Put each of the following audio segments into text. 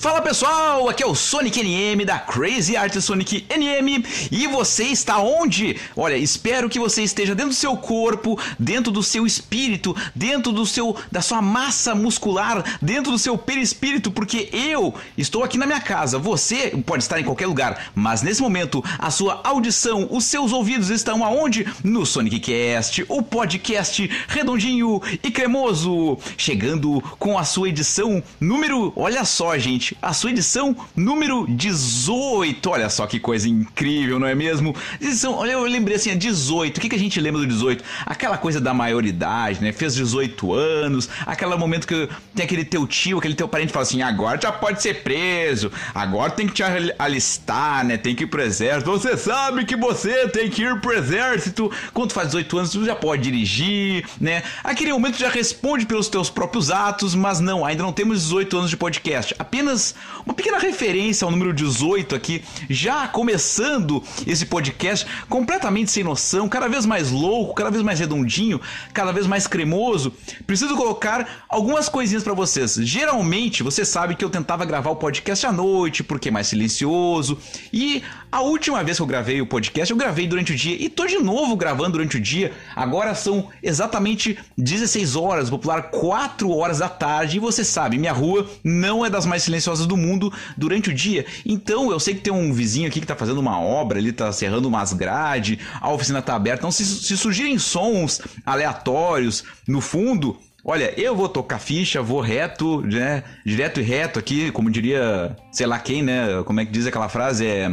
Fala pessoal, aqui é o Sonic NM da Crazy Art Sonic NM e você está onde? Olha, espero que você esteja dentro do seu corpo, dentro do seu espírito, dentro do seu da sua massa muscular, dentro do seu perispírito, porque eu estou aqui na minha casa. Você pode estar em qualquer lugar, mas nesse momento a sua audição, os seus ouvidos estão aonde? No Sonic Cast, o podcast redondinho e cremoso, chegando com a sua edição número, olha só, gente, a sua edição número 18. Olha só que coisa incrível, não é mesmo? Edição, olha, eu lembrei assim, é 18. O que, que a gente lembra do 18? Aquela coisa da maioridade, né? Fez 18 anos, aquele momento que tem aquele teu tio, aquele teu parente que fala assim: agora já pode ser preso, agora tem que te alistar, né? Tem que ir pro exército. Você sabe que você tem que ir pro exército. Quando faz 18 anos, tu já pode dirigir, né? Aquele momento já responde pelos teus próprios atos, mas não, ainda não temos 18 anos de podcast. Apenas uma pequena referência ao número 18 aqui, já começando esse podcast completamente sem noção, cada vez mais louco, cada vez mais redondinho, cada vez mais cremoso. Preciso colocar algumas coisinhas para vocês. Geralmente, você sabe que eu tentava gravar o podcast à noite, porque é mais silencioso, e a última vez que eu gravei o podcast, eu gravei durante o dia e tô de novo gravando durante o dia. Agora são exatamente 16 horas, popular 4 horas da tarde. E você sabe, minha rua não é das mais silenciosas do mundo durante o dia. Então eu sei que tem um vizinho aqui que tá fazendo uma obra, ele tá serrando umas grades, a oficina tá aberta. Então se, se surgirem sons aleatórios no fundo, Olha, eu vou tocar ficha, vou reto, né? Direto e reto aqui, como diria, sei lá quem, né? Como é que diz aquela frase? É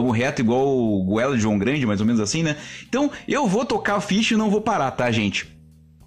vamos reto igual o Goela de João Grande, mais ou menos assim, né? Então, eu vou tocar a ficha e não vou parar, tá, gente?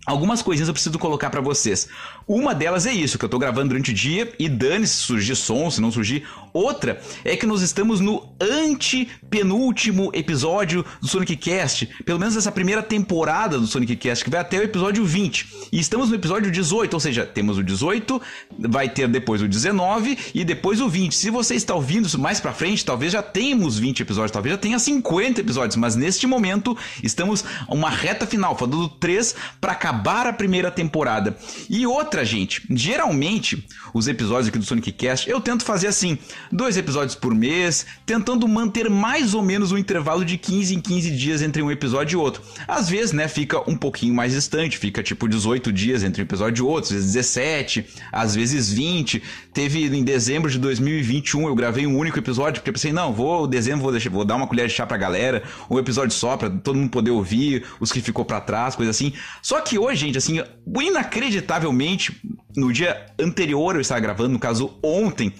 Algumas coisinhas eu preciso colocar para vocês. Uma delas é isso, que eu estou gravando durante o dia e dane-se se surgir som, se não surgir. Outra é que nós estamos no antepenúltimo episódio do Sonic Cast, pelo menos essa primeira temporada do Sonic Cast, que vai até o episódio 20. E estamos no episódio 18, ou seja, temos o 18, vai ter depois o 19 e depois o 20. Se você está ouvindo isso mais pra frente, talvez já tenhamos 20 episódios, talvez já tenha 50 episódios, mas neste momento estamos uma reta final, falando do 3 para acabar a primeira temporada. E outra outra, gente. Geralmente, os episódios aqui do Sonic Cast, eu tento fazer assim, dois episódios por mês, tentando manter mais ou menos um intervalo de 15 em 15 dias entre um episódio e outro. Às vezes, né, fica um pouquinho mais distante, fica tipo 18 dias entre um episódio e outro, às vezes 17, às vezes 20. Teve em dezembro de 2021, eu gravei um único episódio, porque eu pensei, não, vou, dezembro vou, deixar, vou dar uma colher de chá pra galera, um episódio só, pra todo mundo poder ouvir, os que ficou para trás, coisa assim. Só que hoje, gente, assim, inacreditavelmente, no dia anterior eu estava gravando, no caso ontem,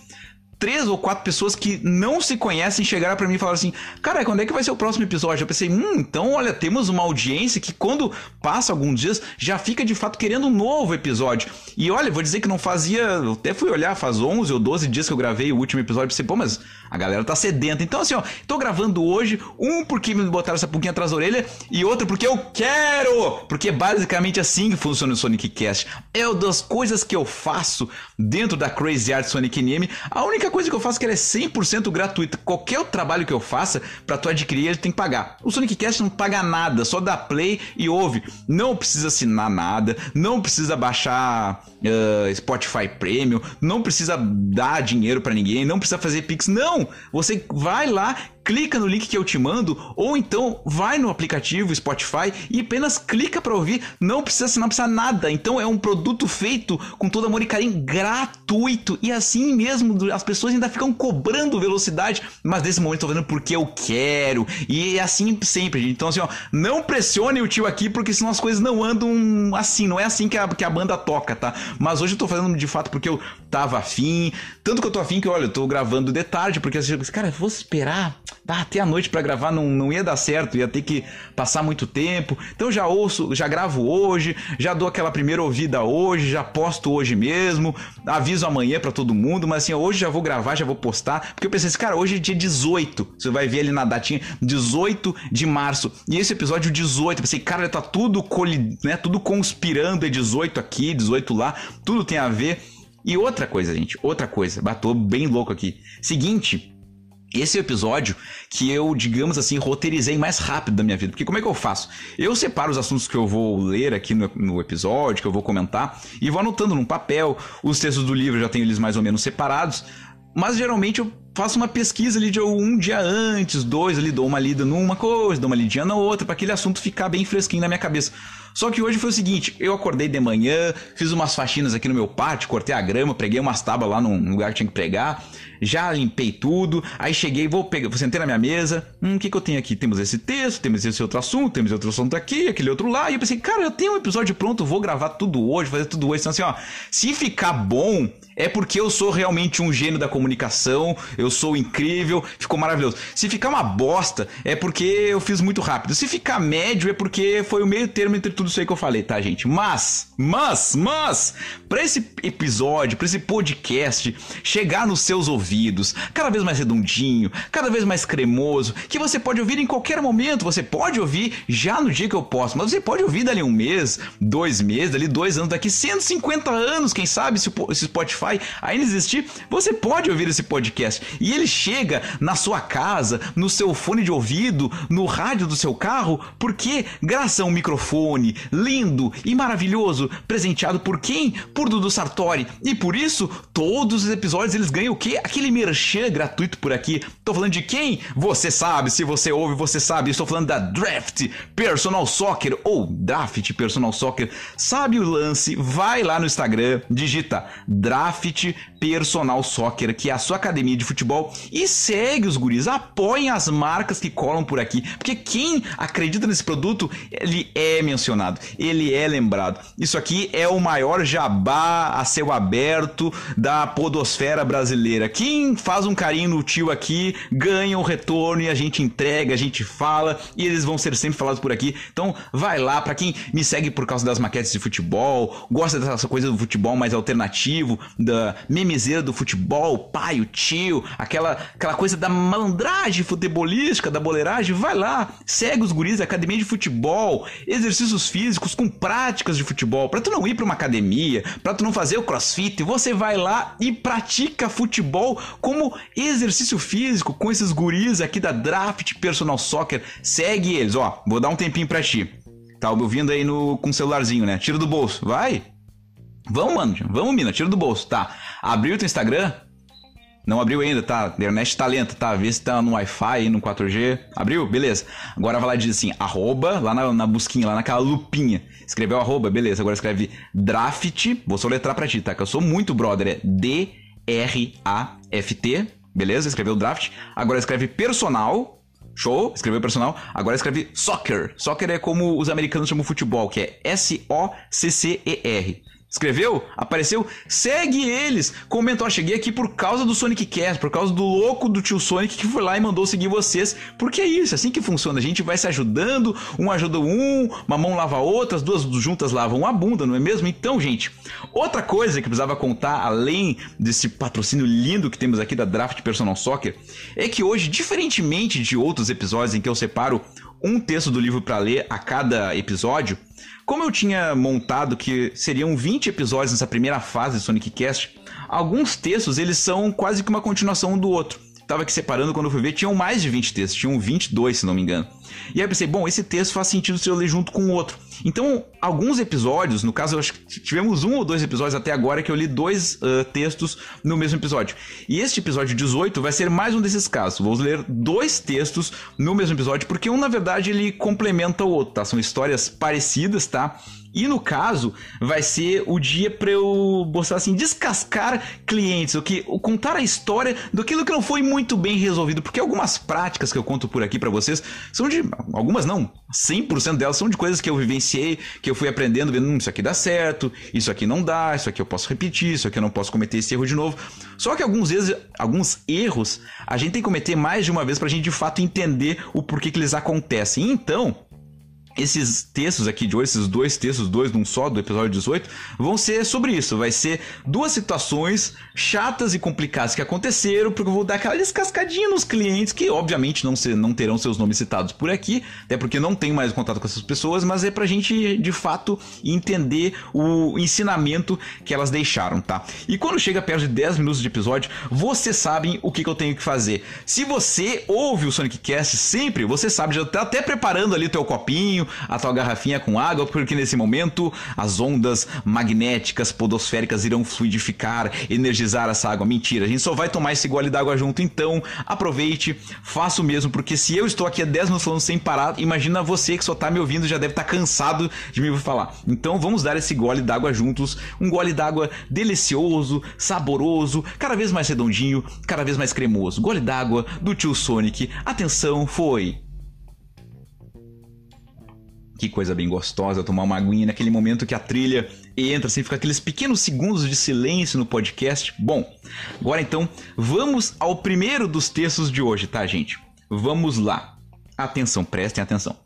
três ou quatro pessoas que não se conhecem chegaram para mim e falaram assim: Cara, quando é que vai ser o próximo episódio? Eu pensei: Hum, então olha, temos uma audiência que quando passa alguns dias já fica de fato querendo um novo episódio. E olha, vou dizer que não fazia. Eu até fui olhar, faz 11 ou 12 dias que eu gravei o último episódio. Pensei: Pô, mas a galera tá sedenta. Então assim, ó, tô gravando hoje, um porque me botaram essa pouquinho atrás da orelha e outro porque eu quero! Porque basicamente é assim que funciona o Sonic Cast. É uma das coisas que eu faço dentro da Crazy Art Sonic Name. A única Qualquer coisa que eu faço que ela é 100% gratuita, qualquer trabalho que eu faça, para tu adquirir ele tem que pagar. O Sonic Cast não paga nada, só dá play e ouve. Não precisa assinar nada, não precisa baixar uh, Spotify Premium, não precisa dar dinheiro para ninguém, não precisa fazer Pix, não! Você vai lá, clica no link que eu te mando, ou então vai no aplicativo Spotify e apenas clica para ouvir, não precisa assinar, não precisa nada. Então é um produto feito com todo amor e carinho gratuito e assim mesmo as pessoas ainda ficam cobrando velocidade, mas nesse momento eu tô vendo porque eu quero. E é assim sempre, gente. Então assim, ó, não pressione o tio aqui porque senão as coisas não andam assim, não é assim que a, que a banda toca, tá? Mas hoje eu tô fazendo de fato porque eu tava afim, tanto que eu tô afim que, olha, eu tô gravando de tarde porque, assim, cara, vou esperar ah, até a noite para gravar não, não ia dar certo, ia ter que passar muito tempo. Então já ouço, já gravo hoje, já dou aquela primeira ouvida hoje, já posto hoje mesmo, aviso amanhã para todo mundo, mas assim, hoje já vou gravar, já vou postar, porque eu pensei assim, cara, hoje é dia 18, você vai ver ali na datinha, 18 de março, e esse episódio 18, eu pensei, cara, tá tudo, colid né, tudo conspirando, é 18 aqui, 18 lá, tudo tem a ver. E outra coisa, gente, outra coisa, bateu bem louco aqui. Seguinte, esse é o episódio que eu, digamos assim, roteirizei mais rápido da minha vida. Porque como é que eu faço? Eu separo os assuntos que eu vou ler aqui no, no, episódio, que eu vou comentar, e vou anotando num papel. Os textos do livro eu já tenho eles mais ou menos separados. Mas geralmente eu faço uma pesquisa ali de um dia antes, dois ali, dou uma lida numa coisa, dou uma lidinha na outra, para aquele assunto ficar bem fresquinho na minha cabeça. Só que hoje foi o seguinte: eu acordei de manhã, fiz umas faxinas aqui no meu pátio, cortei a grama, preguei umas tábuas lá num lugar que tinha que pregar, já limpei tudo. Aí cheguei, vou pegar, sentei na minha mesa. Hum, o que, que eu tenho aqui? Temos esse texto, temos esse outro assunto, temos outro assunto aqui, aquele outro lá. E eu pensei, cara, eu tenho um episódio pronto, vou gravar tudo hoje, fazer tudo hoje. Então, assim, ó, se ficar bom, é porque eu sou realmente um gênio da comunicação, eu sou incrível, ficou maravilhoso. Se ficar uma bosta, é porque eu fiz muito rápido. Se ficar médio, é porque foi o meio termo entre tudo não sei o que eu falei, tá, gente? Mas, mas, mas, para esse episódio, para esse podcast chegar nos seus ouvidos, cada vez mais redondinho, cada vez mais cremoso, que você pode ouvir em qualquer momento, você pode ouvir já no dia que eu posso, mas você pode ouvir dali um mês, dois meses, dali dois anos, daqui 150 anos, quem sabe, se o Spotify ainda existir, você pode ouvir esse podcast. E ele chega na sua casa, no seu fone de ouvido, no rádio do seu carro, porque graças a um microfone, lindo e maravilhoso, presenteado por quem? Por Dudu Sartori. E por isso, todos os episódios eles ganham o quê? Aquele merchan gratuito por aqui. Tô falando de quem? Você sabe, se você ouve, você sabe. Estou falando da Draft Personal Soccer ou Draft Personal Soccer. Sabe o lance? Vai lá no Instagram, digita Draft Personal Soccer, que é a sua academia de futebol, e segue os guris, apoiem as marcas que colam por aqui, porque quem acredita nesse produto, ele é mencionado mencionado, ele é lembrado. Isso aqui é o maior jabá a céu aberto da podosfera brasileira. Quem faz um carinho no tio aqui ganha o um retorno e a gente entrega, a gente fala e eles vão ser sempre falados por aqui. Então vai lá, para quem me segue por causa das maquetes de futebol, gosta dessa coisa do futebol mais alternativo, da memezeira do futebol, o pai, o tio, aquela, aquela coisa da malandragem futebolística, da boleiragem, vai lá, segue os guris, academia de futebol, exercícios físicos com práticas de futebol. Para tu não ir para uma academia, para tu não fazer o crossfit, você vai lá e pratica futebol como exercício físico com esses guris aqui da Draft Personal Soccer. Segue eles, ó. Vou dar um tempinho para ti. Tá ouvindo aí no com o celularzinho, né? Tira do bolso, vai. Vamos, mano. Vamos, mina. Tira do bolso, tá? Abriu teu Instagram? Não abriu ainda, tá? Internet tá lenta, tá? Vê se tá no Wi-Fi, no 4G. Abriu? Beleza. Agora vai lá e diz assim, arroba, lá na, na busquinha, lá naquela lupinha. Escreveu arroba, beleza. Agora escreve draft. Vou soletrar pra ti, tá? Que eu sou muito brother. É D-R-A-F-T. Beleza? Escreveu draft. Agora escreve personal. Show, escreveu personal. Agora escreve soccer. Soccer é como os americanos chamam futebol, que é S-O-C-C-E-R. Escreveu? Apareceu? Segue eles! Comentou, ah, cheguei aqui por causa do Sonic Cast, por causa do louco do tio Sonic que foi lá e mandou seguir vocês. Porque é isso, é assim que funciona. A gente vai se ajudando, um ajuda um, uma mão lava a outra, as duas juntas lavam a bunda, não é mesmo? Então, gente, outra coisa que precisava contar, além desse patrocínio lindo que temos aqui da Draft Personal Soccer, é que hoje, diferentemente de outros episódios em que eu separo um texto do livro para ler a cada episódio, como eu tinha montado que seriam 20 episódios nessa primeira fase do Sonic Cast, alguns textos eles são quase que uma continuação um do outro. Tava aqui separando quando eu fui ver, tinham mais de 20 textos, tinham 22, se não me engano. E aí eu pensei, bom, esse texto faz sentido se eu ler junto com o outro. Então, alguns episódios, no caso, eu acho que tivemos um ou dois episódios até agora que eu li dois uh, textos no mesmo episódio. E este episódio 18 vai ser mais um desses casos. vamos ler dois textos no mesmo episódio, porque um, na verdade, ele complementa o outro, tá? São histórias parecidas, tá? E no caso, vai ser o dia para eu mostrar assim, descascar clientes, o que o contar a história daquilo que não foi muito bem resolvido, porque algumas práticas que eu conto por aqui para vocês são de algumas não, 100% delas são de coisas que eu vivenciei, que eu fui aprendendo, vendo, hum, isso aqui dá certo, isso aqui não dá, isso aqui eu posso repetir, isso aqui eu não posso cometer esse erro de novo. Só que alguns, vezes, alguns erros a gente tem que cometer mais de uma vez para a gente de fato entender o porquê que eles acontecem. Então, esses textos aqui de hoje, esses dois textos, dois num só, do episódio 18, vão ser sobre isso. Vai ser duas situações chatas e complicadas que aconteceram, porque eu vou dar aquela descascadinha nos clientes, que obviamente não, se, não terão seus nomes citados por aqui, até porque não tenho mais contato com essas pessoas, mas é pra gente, de fato, entender o ensinamento que elas deixaram, tá? E quando chega perto de 10 minutos de episódio, vocês sabem o que, que eu tenho que fazer. Se você ouve o Sonic Cast sempre, você sabe, já tá até preparando ali o teu copinho, a tua garrafinha com água, porque nesse momento as ondas magnéticas podosféricas irão fluidificar, energizar essa água. Mentira, a gente só vai tomar esse gole d'água junto. Então, aproveite, faça o mesmo, porque se eu estou aqui há 10 minutos falando sem parar, imagina você que só está me ouvindo já deve estar tá cansado de me falar. Então, vamos dar esse gole d'água juntos, um gole d'água delicioso, saboroso, cada vez mais redondinho, cada vez mais cremoso. Gole d'água do tio Sonic. Atenção, foi! Que coisa bem gostosa tomar uma aguinha naquele momento que a trilha entra, assim, fica aqueles pequenos segundos de silêncio no podcast. Bom, agora então, vamos ao primeiro dos textos de hoje, tá, gente? Vamos lá. Atenção, prestem atenção.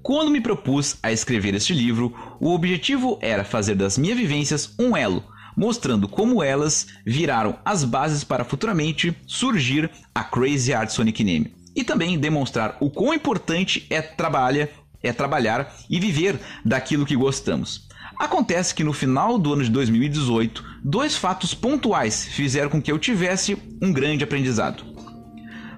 Quando me propus a escrever este livro, o objetivo era fazer das minhas vivências um elo, mostrando como elas viraram as bases para futuramente surgir a Crazy Art Sonic Name e também demonstrar o quão importante é trabalhar é trabalhar e viver daquilo que gostamos. Acontece que no final do ano de 2018, dois fatos pontuais fizeram com que eu tivesse um grande aprendizado.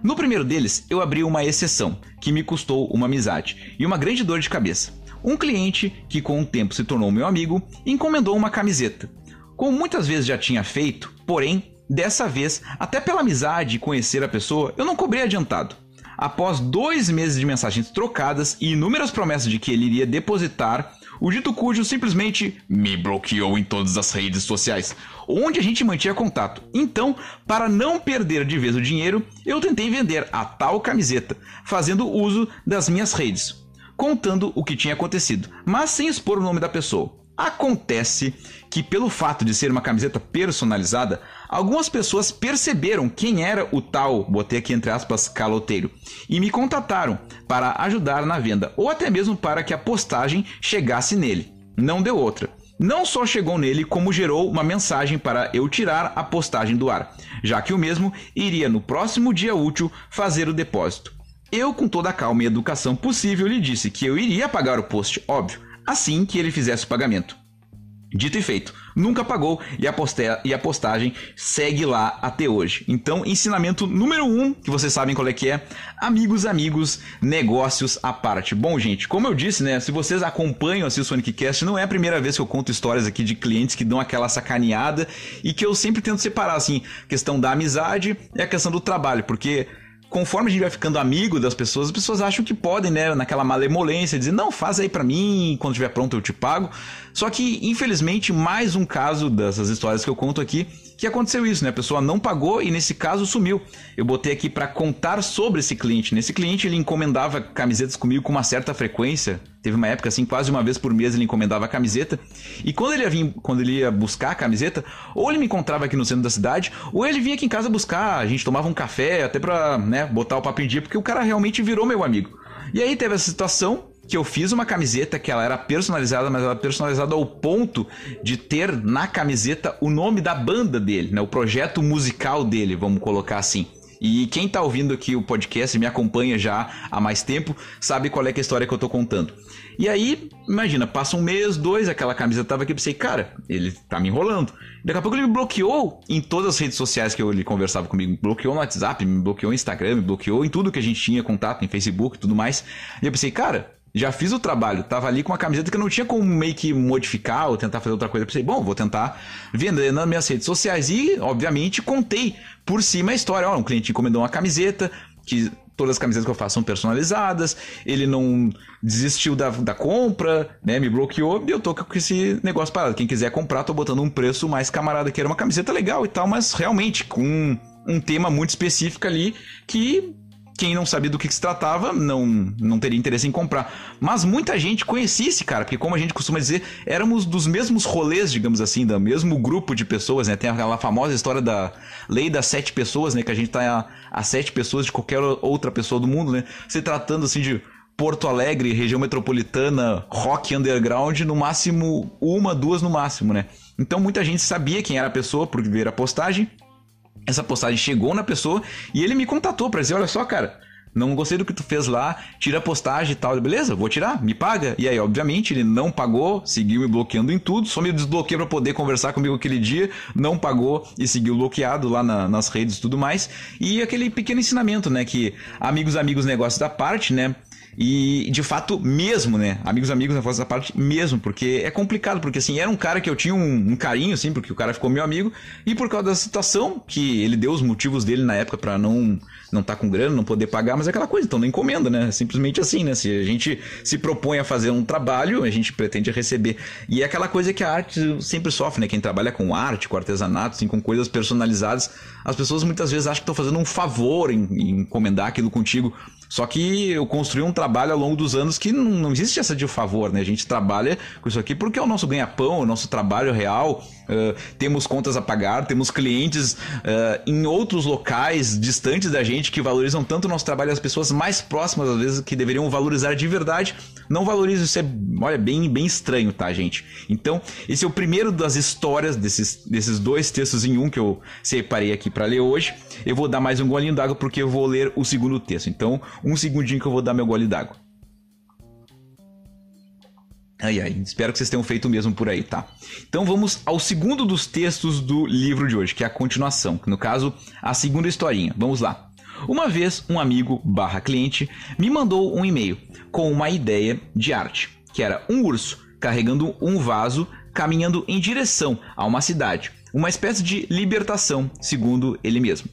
No primeiro deles, eu abri uma exceção, que me custou uma amizade e uma grande dor de cabeça. Um cliente, que com o tempo se tornou meu amigo, encomendou uma camiseta. Como muitas vezes já tinha feito, porém, dessa vez, até pela amizade e conhecer a pessoa, eu não cobrei adiantado. Após dois meses de mensagens trocadas e inúmeras promessas de que ele iria depositar, o dito cujo simplesmente me bloqueou em todas as redes sociais, onde a gente mantinha contato. Então, para não perder de vez o dinheiro, eu tentei vender a tal camiseta, fazendo uso das minhas redes, contando o que tinha acontecido, mas sem expor o nome da pessoa. Acontece que, pelo fato de ser uma camiseta personalizada, Algumas pessoas perceberam quem era o tal, botei aqui entre aspas, caloteiro, e me contataram para ajudar na venda ou até mesmo para que a postagem chegasse nele. Não deu outra. Não só chegou nele, como gerou uma mensagem para eu tirar a postagem do ar, já que o mesmo iria no próximo dia útil fazer o depósito. Eu, com toda a calma e educação possível, lhe disse que eu iria pagar o post, óbvio, assim que ele fizesse o pagamento. Dito e feito, nunca pagou e a, poste- e a postagem segue lá até hoje. Então, ensinamento número um, que vocês sabem qual é que é: amigos, amigos, negócios à parte. Bom, gente, como eu disse, né? Se vocês acompanham assim, o Sonic Cast, não é a primeira vez que eu conto histórias aqui de clientes que dão aquela sacaneada e que eu sempre tento separar assim, questão da amizade e a questão do trabalho, porque conforme a gente vai ficando amigo das pessoas, as pessoas acham que podem, né? Naquela malemolência, dizer, não, faz aí para mim, quando estiver pronto eu te pago. Só que, infelizmente, mais um caso dessas histórias que eu conto aqui que aconteceu isso, né? A pessoa não pagou e nesse caso sumiu. Eu botei aqui para contar sobre esse cliente. Nesse cliente ele encomendava camisetas comigo com uma certa frequência. Teve uma época assim, quase uma vez por mês ele encomendava a camiseta. E quando ele ia, vir, quando ele ia buscar a camiseta, ou ele me encontrava aqui no centro da cidade, ou ele vinha aqui em casa buscar. A gente tomava um café até pra né, botar o papo em dia, porque o cara realmente virou meu amigo. E aí teve essa situação que eu fiz uma camiseta que ela era personalizada, mas ela era personalizada ao ponto de ter na camiseta o nome da banda dele, né? O projeto musical dele, vamos colocar assim. E quem está ouvindo aqui o podcast me acompanha já há mais tempo, sabe qual é, é a história que eu estou contando. E aí, imagina, passa um mês, dois, aquela camisa tava aqui, pensei, cara, ele tá me enrolando. Daqui a pouco ele me bloqueou em todas as redes sociais que eu, ele conversava comigo. Me bloqueou no WhatsApp, me bloqueou no Instagram, me bloqueou em tudo que a gente tinha contato, em Facebook e tudo mais. E eu pensei, cara, já fiz o trabalho, tava ali com uma camiseta que eu não tinha como meio que modificar ou tentar fazer outra coisa. Eu pensei, bom, vou tentar vender nas minhas redes sociais e, obviamente, contei por cima a história. Ó, um cliente encomendou uma camiseta, que todas as camisetas que eu faço são personalizadas, ele não desistiu da, da compra, né, me bloqueou e eu tô com esse negócio parado. Quem quiser comprar, tô botando um preço mais camarada, que era uma camiseta legal e tal, mas realmente com um tema muito específico ali que quem não sabia do que, que, se tratava não, não teria interesse em comprar. Mas muita gente conhecia esse cara, porque como a gente costuma dizer, éramos dos mesmos rolês, digamos assim, do mesmo grupo de pessoas, né? Tem aquela famosa história da lei das sete pessoas, né? Que a gente tá a, a sete pessoas de qualquer outra pessoa do mundo, né? Se tratando assim de Porto Alegre, região metropolitana, rock underground, no máximo uma, duas no máximo, né? Então muita gente sabia quem era a pessoa por ver a postagem essa postagem chegou na pessoa e ele me contatou para dizer: olha só, cara, não gostei do que tu fez lá, tira a postagem e tal, beleza? Vou tirar, me paga. E aí, obviamente, ele não pagou, seguiu me bloqueando em tudo, só me desbloqueou para poder conversar comigo aquele dia, não pagou e seguiu bloqueado lá na, nas redes e tudo mais. E aquele pequeno ensinamento, né, que amigos, amigos, negócios da parte, né, e, de fato, mesmo, né? Amigos, amigos, na força da parte, mesmo, porque é complicado, porque assim, era um cara que eu tinha um, um, carinho, assim, porque o cara ficou meu amigo, e por causa da situação, que ele deu os motivos dele na época para não não tá com grana, não poder pagar, mas é aquela coisa, então não encomenda, né? É simplesmente assim, né? Se a gente se propõe a fazer um trabalho, a gente pretende receber. E é aquela coisa que a arte sempre sofre, né? Quem trabalha com arte, com artesanato, assim, com coisas personalizadas, as pessoas muitas vezes acham que estão fazendo um favor em, em encomendar aquilo contigo. Só que eu construí um trabalho ao longo dos anos que não, não existe essa de favor, né? A gente trabalha com isso aqui porque é o nosso ganha-pão, é o nosso trabalho real. Uh, temos contas a pagar, temos clientes uh, em outros locais distantes da gente que valorizam tanto o nosso trabalho, as pessoas mais próximas, às vezes, que deveriam valorizar de verdade, não valorizam. Isso é, olha, bem, bem estranho, tá, gente? Então, esse é o primeiro das histórias desses, desses dois textos em um que eu separei aqui para ler hoje eu vou dar mais um golinho d'água porque eu vou ler o segundo texto. Então, um segundinho que eu vou dar meu gole d'água. Ai, ai, espero que vocês tenham feito o mesmo por aí, tá? Então vamos ao segundo dos textos do livro de hoje, que é a continuação, que no caso, a segunda historinha. Vamos lá. Uma vez, um amigo barra cliente me mandou um e-mail com uma ideia de arte, que era um urso carregando um vaso caminhando em direção a uma cidade, uma espécie de libertação, segundo ele mesmo.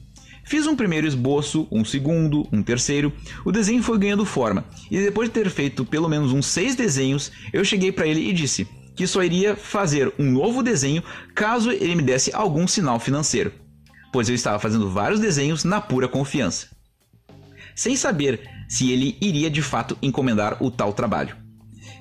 Fiz um primeiro esboço, um segundo, um terceiro. O desenho foi ganhando forma, e depois de ter feito pelo menos uns seis desenhos, eu cheguei para ele e disse que só iria fazer um novo desenho caso ele me desse algum sinal financeiro, pois eu estava fazendo vários desenhos na pura confiança, sem saber se ele iria de fato encomendar o tal trabalho.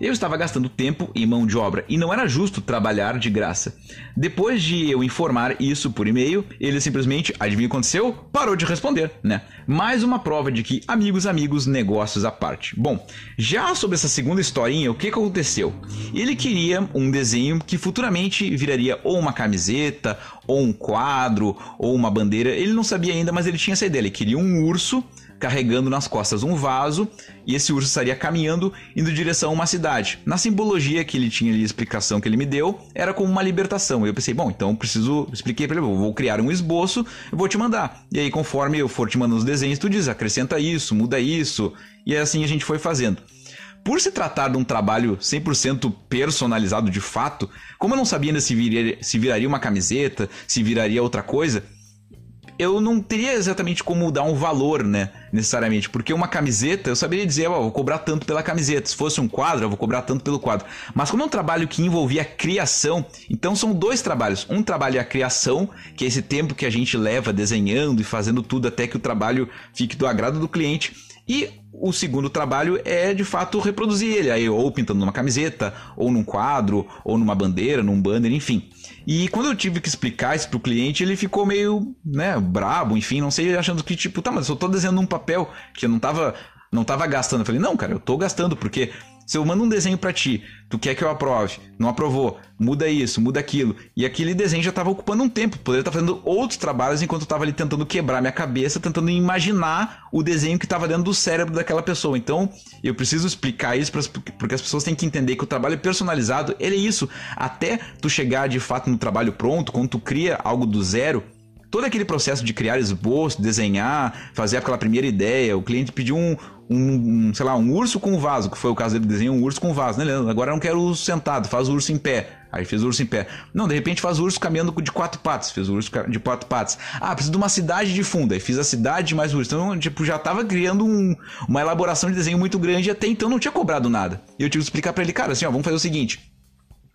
Eu estava gastando tempo e mão de obra e não era justo trabalhar de graça. Depois de eu informar isso por e-mail, ele simplesmente, adivinha o que aconteceu? Parou de responder, né? Mais uma prova de que amigos, amigos, negócios à parte. Bom, já sobre essa segunda historinha, o que aconteceu? Ele queria um desenho que futuramente viraria ou uma camiseta, ou um quadro, ou uma bandeira. Ele não sabia ainda, mas ele tinha essa ideia. Ele queria um urso carregando nas costas um vaso, e esse urso estaria caminhando indo em direção a uma cidade. Na simbologia que ele tinha ali, a explicação que ele me deu, era como uma libertação. Eu pensei, bom, então preciso, expliquei para ele, vou criar um esboço, eu vou te mandar. E aí conforme eu for te mandando os desenhos, tu diz, acrescenta isso, muda isso, e assim a gente foi fazendo. Por se tratar de um trabalho 100% personalizado de fato, como eu não sabia ainda se viraria, se viraria uma camiseta, se viraria outra coisa, eu não teria exatamente como dar um valor, né? Necessariamente. Porque uma camiseta, eu saberia dizer, ó, vou cobrar tanto pela camiseta. Se fosse um quadro, eu vou cobrar tanto pelo quadro. Mas como é um trabalho que envolvia criação, então são dois trabalhos. Um trabalho é a criação, que é esse tempo que a gente leva desenhando e fazendo tudo até que o trabalho fique do agrado do cliente. E o segundo trabalho é de fato reproduzir ele, aí ou pintando numa camiseta, ou num quadro, ou numa bandeira, num banner, enfim. E quando eu tive que explicar isso pro cliente, ele ficou meio, né, brabo, enfim, não sei, achando que, tipo, tá, mas eu tô desenhando um papel que eu não tava, não tava gastando. Eu falei, não, cara, eu tô gastando, porque se eu mando um desenho para ti, tu quer que eu aprove, não aprovou, muda isso, muda aquilo. E aquele desenho já estava ocupando um tempo, poderia estar tá fazendo outros trabalhos enquanto eu estava ali tentando quebrar minha cabeça, tentando imaginar o desenho que estava dentro do cérebro daquela pessoa. Então, eu preciso explicar isso pras, porque as pessoas têm que entender que o trabalho é personalizado, ele é isso. Até tu chegar de fato no trabalho pronto, quando tu cria algo do zero, todo aquele processo de criar esboço, desenhar, fazer aquela primeira ideia, o cliente pediu um, um, sei lá, um urso com vaso, que foi o caso dele desenhou um urso com vaso, né, Leandro? Agora eu não quero o urso sentado, faz o urso em pé. Aí fez o urso em pé. Não, de repente faz o urso caminhando de quatro patas. Fez o urso de quatro patas. Ah, preciso de uma cidade de fundo. Aí fiz a cidade mais urso. Então, tipo, já tava criando um, uma elaboração de desenho muito grande. Até então não tinha cobrado nada. E eu tive que explicar para ele, cara, assim, ó, vamos fazer o seguinte.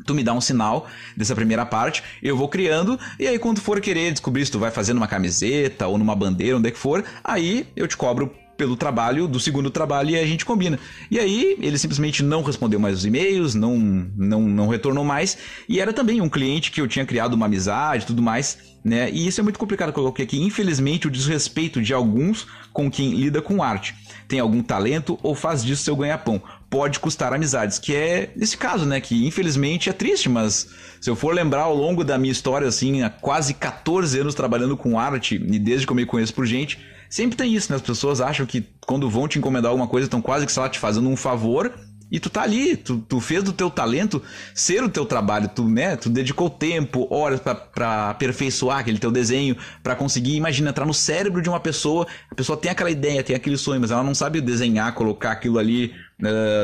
Tu me dá um sinal dessa primeira parte, eu vou criando, e aí quando for querer descobrir se tu vai fazer numa camiseta ou numa bandeira, onde é que for, aí eu te cobro pelo trabalho, do segundo trabalho, e a gente combina. E aí ele simplesmente não respondeu mais os e-mails, não, não, não retornou mais, e era também um cliente que eu tinha criado uma amizade e tudo mais, né? E isso é muito complicado, coloquei aqui, infelizmente, o desrespeito de alguns com quem lida com arte. Tem algum talento ou faz disso seu ganha-pão pode custar amizades, que é esse caso, né? Que infelizmente é triste, mas se eu for lembrar ao longo da minha história, assim, há quase 14 anos trabalhando com arte e desde que eu me conheço por gente, Sempre tem isso, né? As pessoas acham que quando vão te encomendar alguma coisa, estão quase que, sei lá, te fazendo um favor. E tu tá ali, tu, tu fez do teu talento ser o teu trabalho, tu, né, tu dedicou tempo, horas para aperfeiçoar aquele teu desenho, para conseguir, imagina, entrar no cérebro de uma pessoa, a pessoa tem aquela ideia, tem aquele sonho, mas ela não sabe desenhar, colocar aquilo ali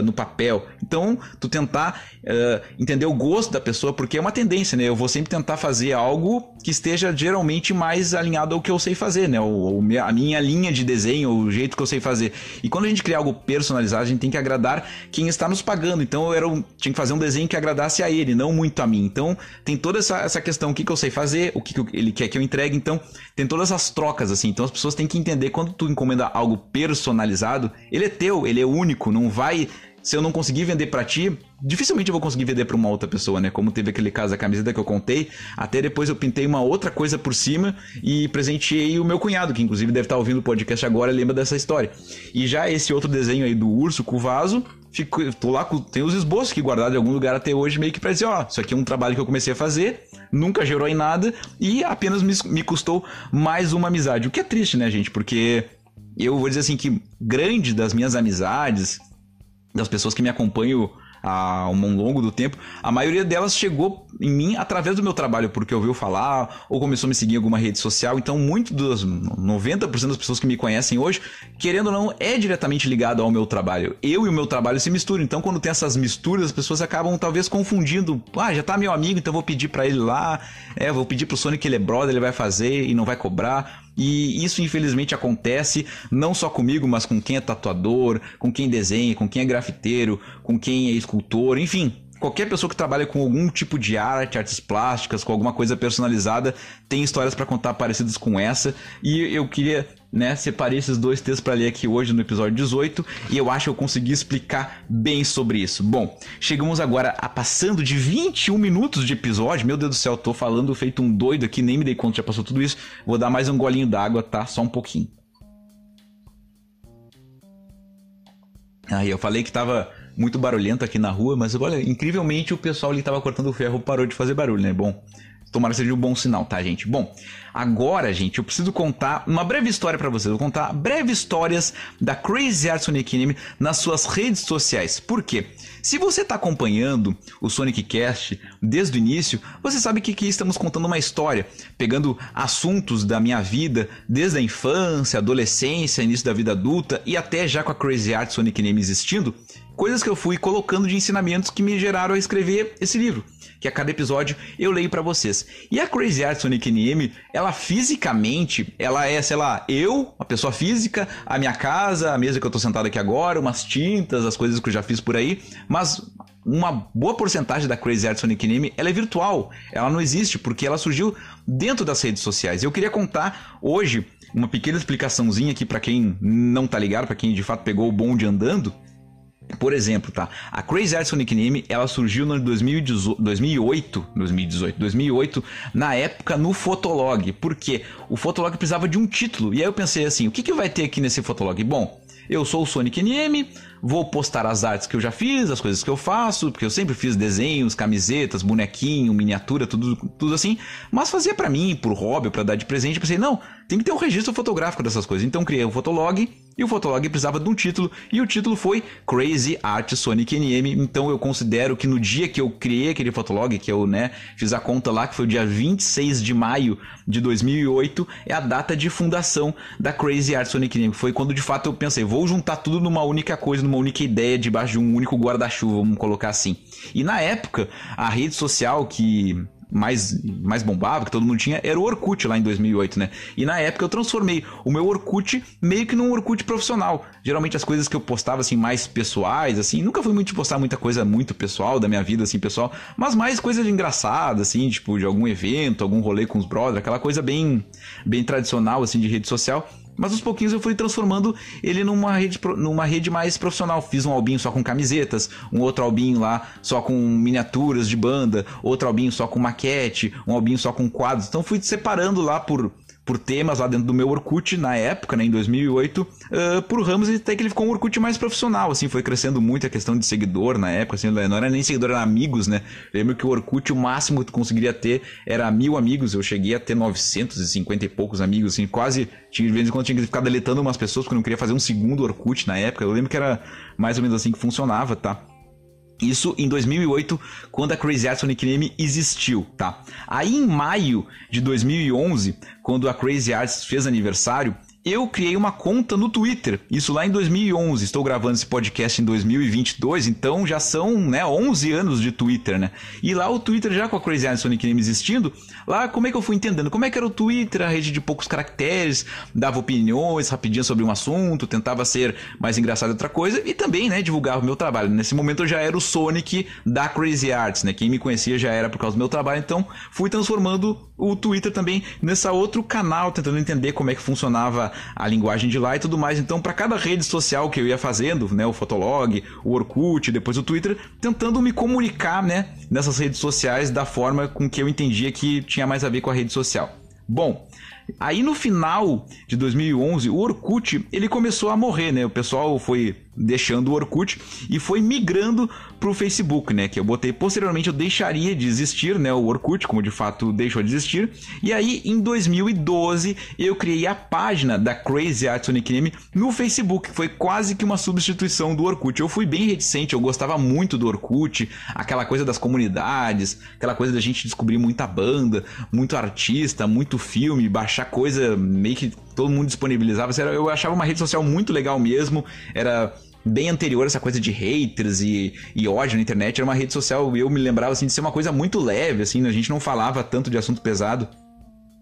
no papel. Então, tu tentar uh, entender o gosto da pessoa, porque é uma tendência, né? Eu vou sempre tentar fazer algo que esteja geralmente mais alinhado ao que eu sei fazer, né? O, a minha linha de desenho, o jeito que eu sei fazer. E quando a gente cria algo personalizado, a gente tem que agradar quem está nos pagando. Então, eu era um, tinha que fazer um desenho que agradasse a ele, não muito a mim. Então, tem toda essa, essa questão: o que, que eu sei fazer, o que, que ele quer que eu entregue. Então, tem todas essas trocas, assim. Então, as pessoas têm que entender quando tu encomenda algo personalizado, ele é teu, ele é único, não vai vai. Se eu não conseguir vender para ti, dificilmente eu vou conseguir vender para uma outra pessoa, né? Como teve aquele caso da camiseta que eu contei, até depois eu pintei uma outra coisa por cima e presenteei o meu cunhado, que inclusive deve estar ouvindo o podcast agora e lembra dessa história. E já esse outro desenho aí do urso com o vaso, fico, tô lá com, tem os esboços que guardado em algum lugar até hoje, meio que pra dizer, ó, isso aqui é um trabalho que eu comecei a fazer, nunca gerou em nada e apenas me, me custou mais uma amizade. O que é triste, né, gente? Porque eu vou dizer assim que grande das minhas amizades, das pessoas que me acompanham um longo do tempo, a maioria delas chegou em mim através do meu trabalho, porque ouviu falar ou começou a me seguir em alguma rede social. Então, muito dos 90% das pessoas que me conhecem hoje, querendo ou não, é diretamente ligado ao meu trabalho. Eu e o meu trabalho se misturam. Então, quando tem essas misturas, as pessoas acabam talvez confundindo. Ah, já tá meu amigo, então vou pedir para ele lá. É, vou pedir pro Sony que ele é brother, ele vai fazer e não vai cobrar. E isso infelizmente acontece não só comigo, mas com quem é tatuador, com quem desenha, com quem é grafiteiro, com quem é escultor, enfim, qualquer pessoa que trabalha com algum tipo de arte, artes plásticas, com alguma coisa personalizada, tem histórias para contar parecidas com essa. E eu queria né? Separei esses dois textos para ler aqui hoje no episódio 18 e eu acho que eu consegui explicar bem sobre isso. Bom, chegamos agora a passando de 21 minutos de episódio. Meu Deus do céu, tô falando feito um doido aqui, nem me dei conta, já passou tudo isso. Vou dar mais um golinho d'água, tá? Só um pouquinho. Aí eu falei que tava muito barulhento aqui na rua, mas olha, incrivelmente o pessoal ali tava cortando o ferro parou de fazer barulho, né? Bom, Tomara que seja um bom sinal, tá, gente? Bom, agora, gente, eu preciso contar uma breve história para vocês. vou contar breves histórias da Crazy Art Sonic Anime nas suas redes sociais. Por quê? Se você está acompanhando o Sonic Cast desde o início, você sabe que aqui estamos contando uma história, pegando assuntos da minha vida, desde a infância, adolescência, início da vida adulta e até já com a Crazy Art Sonic Anime existindo, coisas que eu fui colocando de ensinamentos que me geraram a escrever esse livro, que a cada episódio eu leio para vocês. E a Crazy Art Sonic NM, ela fisicamente, ela é, sei lá, eu, a pessoa física, a minha casa, a mesa que eu tô sentado aqui agora, umas tintas, as coisas que eu já fiz por aí, mas uma boa porcentagem da Crazy Art Sonic Name ela é virtual, ela não existe porque ela surgiu dentro das redes sociais. Eu queria contar hoje uma pequena explicaçãozinha aqui para quem não tá ligado, para quem de fato pegou o bonde andando, por exemplo, tá? A Crazy Arts Nickname, ela surgiu no ano 2008, 2018, 2008, na época no Fotolog, porque o Fotolog precisava de um título. E aí eu pensei assim, o que, que vai ter aqui nesse Fotolog? Bom, eu sou o Sonic Name, vou postar as artes que eu já fiz, as coisas que eu faço, porque eu sempre fiz desenhos, camisetas, bonequinho, miniatura, tudo, tudo assim, mas fazia para mim, por hobby, para dar de presente, eu pensei, não, tem que ter um registro fotográfico dessas coisas. Então criei o um Fotolog e o Fotolog precisava de um título, e o título foi Crazy Art Sonic NM. Então eu considero que no dia que eu criei aquele Fotolog, que eu né, fiz a conta lá, que foi o dia 26 de maio de 2008, é a data de fundação da Crazy Art Sonic NM. Foi quando de fato eu pensei, vou juntar tudo numa única coisa, numa única ideia, debaixo de um único guarda-chuva, vamos colocar assim. E na época, a rede social que mais, mais bombava, que todo mundo tinha, era o Orkut lá em 2008, né? E na época eu transformei o meu Orkut meio que num Orkut profissional. Geralmente as coisas que eu postava, assim, mais pessoais, assim, nunca fui muito de postar muita coisa muito pessoal da minha vida, assim, pessoal, mas mais coisa de engraçada, assim, tipo, de algum evento, algum rolê com os brothers, aquela coisa bem, bem tradicional, assim, de rede social. Mas aos pouquinhos eu fui transformando ele numa rede, numa rede mais profissional. Fiz um albinho só com camisetas, um outro albinho lá só com miniaturas de banda, outro albinho só com maquete, um albinho só com quadros. Então fui separando lá por por temas lá dentro do meu Orkut na época, né, em 2008, uh, por Ramos e até que ele ficou um Orkut mais profissional, assim, foi crescendo muito a questão de seguidor na época, assim, não era nem seguidor, era amigos, né, lembro que o Orkut o máximo que tu conseguiria ter era mil amigos, eu cheguei a ter 950 e poucos amigos, assim, quase, tinha, de vez em quando tinha que ficar deletando umas pessoas porque eu não queria fazer um segundo Orkut na época, eu lembro que era mais ou menos assim que funcionava, tá. Isso em 2008, quando a Crazy Arts Sonic existiu, tá? Aí em maio de 2011, quando a Crazy Arts fez aniversário, eu criei uma conta no Twitter. Isso lá em 2011. Estou gravando esse podcast em 2022, então já são né, 11 anos de Twitter, né? E lá o Twitter, já com a Crazy Eyes Sonic Name existindo, lá como é que eu fui entendendo? Como é que era o Twitter, a rede de poucos caracteres, dava opiniões rapidinho sobre um assunto, tentava ser mais engraçado outra coisa e também, né, divulgava o meu trabalho. Nesse momento eu já era o Sonic da Crazy Arts, né? Quem me conhecia já era por causa do meu trabalho, então fui transformando o Twitter também nesse outro canal, tentando entender como é que funcionava a linguagem de lá e tudo mais. Então, para cada rede social que eu ia fazendo, né, o Fotolog, o Orkut, depois o Twitter, tentando me comunicar, né, nessas redes sociais da forma com que eu entendia que tinha mais a ver com a rede social. Bom, aí no final de 2011, o Orkut, ele começou a morrer, né? O pessoal foi deixando o Orkut e foi migrando para o Facebook, né? Que eu botei posteriormente eu deixaria de existir, né? O Orkut, como de fato deixou de existir. E aí em 2012 eu criei a página da Crazy Art Sonic Name no Facebook, que foi quase que uma substituição do Orkut. Eu fui bem reticente, eu gostava muito do Orkut, aquela coisa das comunidades, aquela coisa da gente descobrir muita banda, muito artista, muito filme, baixar coisa meio que todo mundo disponibilizava. Eu achava uma rede social muito legal mesmo, era bem anterior essa coisa de haters e, e ódio na internet. Era uma rede social, eu me lembrava assim, de ser uma coisa muito leve, assim, né? a gente não falava tanto de assunto pesado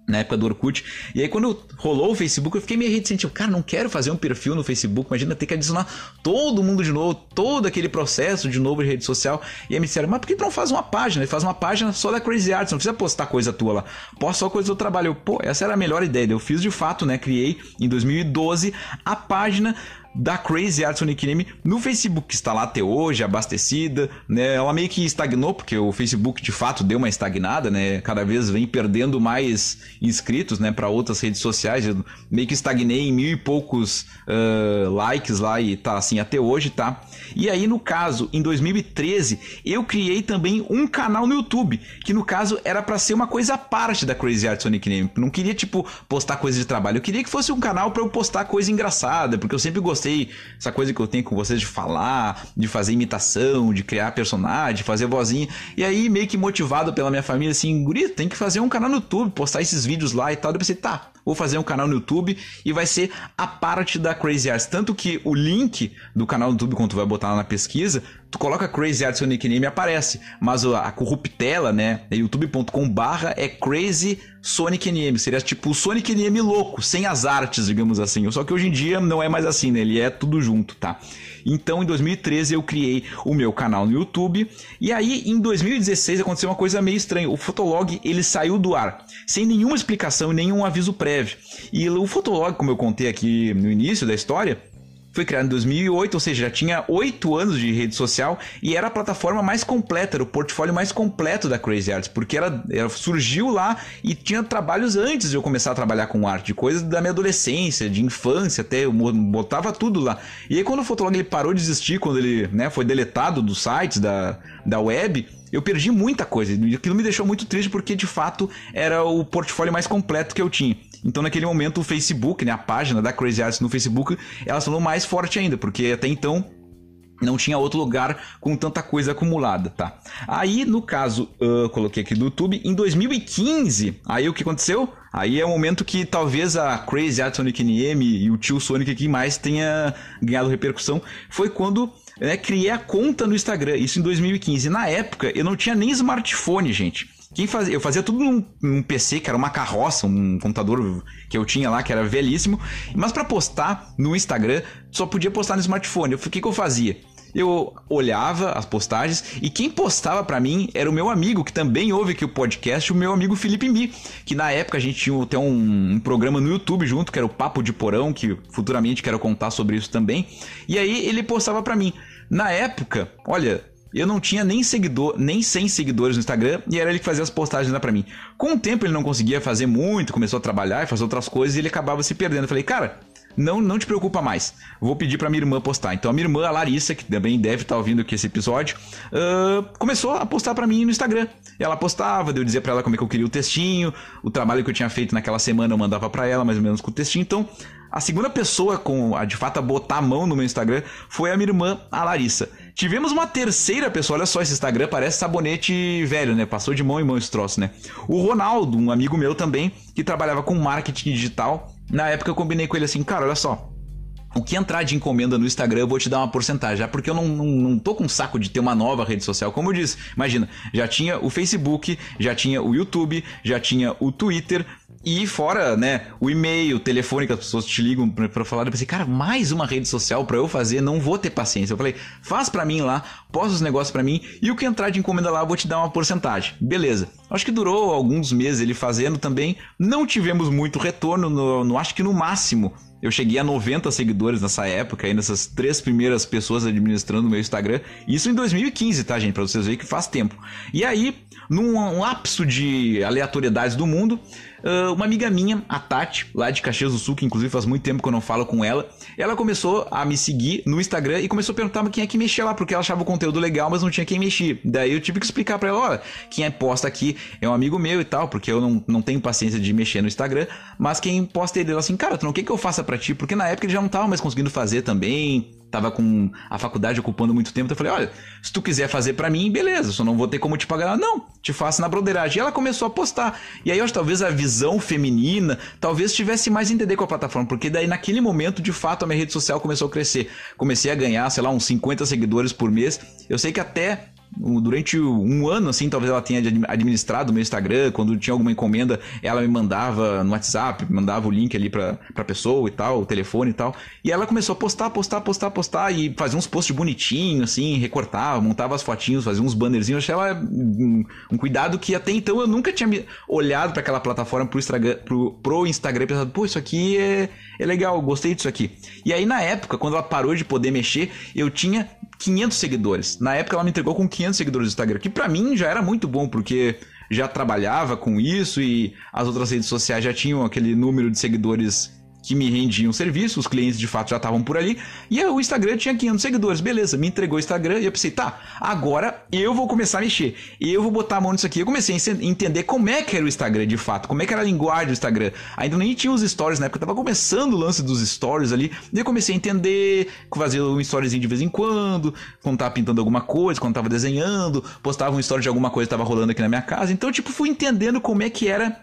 na época do Orkut. E aí quando rolou o Facebook, eu fiquei meio reticente. Cara, não quero fazer um perfil no Facebook. Imagina ter que adicionar todo mundo de novo, todo aquele processo de novo de rede social. E aí me disseram, mas por que tu não faz uma página? Faz uma página só da Crazy Arts, não precisa postar coisa tua lá. Posta só coisa do trabalho. Eu, Pô, essa era a melhor ideia. Eu fiz de fato, né? Criei em 2012 a página da Crazy Arts Nickname no Facebook, que está lá até hoje, abastecida, né? Ela meio que estagnou, porque o Facebook de fato deu uma estagnada, né? Cada vez vem perdendo mais inscritos, né? Para outras redes sociais. Eu meio que estagnei em mil e poucos uh, likes lá e tá assim até hoje, tá? E aí, no caso, em 2013, eu criei também um canal no YouTube, que no caso era para ser uma coisa à parte da Crazy Art Sonic Name. Não queria, tipo, postar coisa de trabalho. Eu queria que fosse um canal para eu postar coisa engraçada, porque eu sempre gostei dessa coisa que eu tenho com vocês de falar, de fazer imitação, de criar personagem, de fazer vozinha. E aí, meio que motivado pela minha família, assim, guri, tem que fazer um canal no YouTube, postar esses vídeos lá e tal. Eu pensei, tá, vou fazer um canal no YouTube e vai ser a parte da Crazy Arts. Tanto que o link do canal no YouTube, quando tu vai botar lá na pesquisa, tu coloca Crazy Arts seu nickname aparece. Mas a corruptela, né? É youtube.com barra é Crazy Arts Sonic NM. Seria tipo o Sonic NM louco, sem as artes, digamos assim. Só que hoje em dia não é mais assim, né? Ele é tudo junto, tá? Então, em 2013, eu criei o meu canal no YouTube. E aí, em 2016, aconteceu uma coisa meio estranha. O Fotolog, ele saiu do ar, sem nenhuma explicação e nenhum aviso prévio. E o Fotolog, como eu contei aqui no início da história, foi criado em 2008, ou seja, já tinha oito anos de rede social e era a plataforma mais completa, era o portfólio mais completo da Crazy Arts, porque ela, ela surgiu lá e tinha trabalhos antes de eu começar a trabalhar com arte, coisas da minha adolescência, de infância até, eu botava tudo lá. E aí quando o Fotolog ele parou de existir, quando ele né, foi deletado dos sites, da, da web, eu perdi muita coisa. Aquilo me deixou muito triste porque de fato era o portfólio mais completo que eu tinha. Então, naquele momento, o Facebook, né, a página da Crazy Arts no Facebook, ela se tornou mais forte ainda, porque até então não tinha outro lugar com tanta coisa acumulada, tá? Aí, no caso, uh, coloquei aqui do YouTube, em 2015, aí o que aconteceu? Aí é o momento que talvez a Crazy Art Sonic NM e o tio Sonic aqui mais tenha ganhado repercussão, foi quando né, criei a conta no Instagram, isso em 2015. Na época, eu não tinha nem smartphone, gente. Quem fazia? Eu fazia tudo num, num, PC, que era uma carroça, um computador que eu tinha lá, que era velhíssimo. Mas para postar no Instagram, só podia postar no smartphone. O que, que eu fazia? Eu olhava as postagens e quem postava para mim era o meu amigo, que também ouve aqui o podcast, o meu amigo Felipe Mi, que na época a gente tinha até um, um programa no YouTube junto, que era o Papo de Porão, que futuramente quero contar sobre isso também. E aí ele postava para mim. Na época, olha, eu não tinha nem seguidor, nem 100 seguidores no Instagram e era ele que fazia as postagens lá para mim. Com o tempo ele não conseguia fazer muito, começou a trabalhar e fazer outras coisas e ele acabava se perdendo. Eu falei, cara, não, não te preocupa mais. Vou pedir para minha irmã postar. Então a minha irmã, a Larissa, que também deve estar tá ouvindo aqui esse episódio, uh, começou a postar para mim no Instagram. Ela postava, eu dizia para ela como é que eu queria o textinho, o trabalho que eu tinha feito naquela semana eu mandava para ela mais ou menos com o textinho. Então a segunda pessoa com a de fato a botar a mão no meu Instagram foi a minha irmã, a Larissa. Tivemos uma terceira pessoa, olha só, esse Instagram parece sabonete velho, né? Passou de mão em mão esse troço, né? O Ronaldo, um amigo meu também, que trabalhava com marketing digital. Na época eu combinei com ele assim, cara, olha só, o que entrar de encomenda no Instagram, eu vou te dar uma porcentagem. Já porque eu não, não, não, tô com saco de ter uma nova rede social. Como eu disse, imagina, já tinha o Facebook, já tinha o YouTube, já tinha o Twitter, e fora, né, o e-mail, o telefone que as pessoas te ligam para falar, eu pensei, cara, mais uma rede social para eu fazer, não vou ter paciência. Eu falei, faz para mim lá, posta os negócios para mim e o que entrar de encomenda lá eu vou te dar uma porcentagem. Beleza. Acho que durou alguns meses ele fazendo também, não tivemos muito retorno, no, no acho que no máximo eu cheguei a 90 seguidores nessa época, aí nessas três primeiras pessoas administrando o meu Instagram. Isso em 2015, tá, gente? Pra vocês verem que faz tempo. E aí, num lapso de aleatoriedades do mundo, uh, uma amiga minha, a Tati, lá de Caxias do Sul, que inclusive faz muito tempo que eu não falo com ela, ela começou a me seguir no Instagram e começou a perguntar quem é que mexia lá, porque ela achava o conteúdo legal, mas não tinha quem mexia. Daí eu tive que explicar para ela, olha, quem é posta aqui é um amigo meu e tal, porque eu não, não tenho paciência de mexer no Instagram, mas quem posta ele, ela assim, cara, tu não quer que eu faça para ti? Porque na época ele já não tava mais conseguindo fazer também, tava com a faculdade ocupando muito tempo, então eu falei, olha, se tu quiser fazer para mim, beleza, só não vou ter como te pagar. Não, te faço na broderagem. E ela começou a postar. E aí eu acho talvez a visão feminina, talvez tivesse mais a entender com a plataforma, porque daí naquele momento, de fato, a minha rede social começou a crescer. Comecei a ganhar, sei lá, uns 50 seguidores por mês. Eu sei que até durante um ano, assim, talvez ela tenha administrado o meu Instagram. Quando tinha alguma encomenda, ela me mandava no WhatsApp, mandava o link ali pra, pra pessoa e tal, o telefone e tal. E ela começou a postar, postar, postar, postar e fazia uns posts bonitinhos, assim, recortava, montava as fotinhos, fazia uns bannerzinhos. Eu achei ela um, um cuidado que até então eu nunca tinha olhado para aquela plataforma pro Instagram, pro, pro Instagram e pensado, pô, isso aqui é, é legal, gostei disso aqui. E aí na época, quando ela parou de poder mexer, eu tinha 500 seguidores. Na época ela me entregou com 500 seguidores no Instagram, que para mim já era muito bom, porque já trabalhava com isso e as outras redes sociais já tinham aquele número de seguidores que me rendiam serviço, os clientes de fato já estavam por ali, e o Instagram tinha 500 seguidores, beleza, me entregou o Instagram e eu pensei, tá, agora eu vou começar a mexer, eu vou botar a mão nisso aqui. Eu comecei a entender como é que era o Instagram de fato, como é que era a linguagem do Instagram. Ainda nem tinha os stories na época, eu tava começando o lance dos stories ali, e eu comecei a entender, fazer um storyzinho de vez em quando, quando tava pintando alguma coisa, quando tava desenhando, postava um story de alguma coisa que tava rolando aqui na minha casa, então tipo, fui entendendo como é que era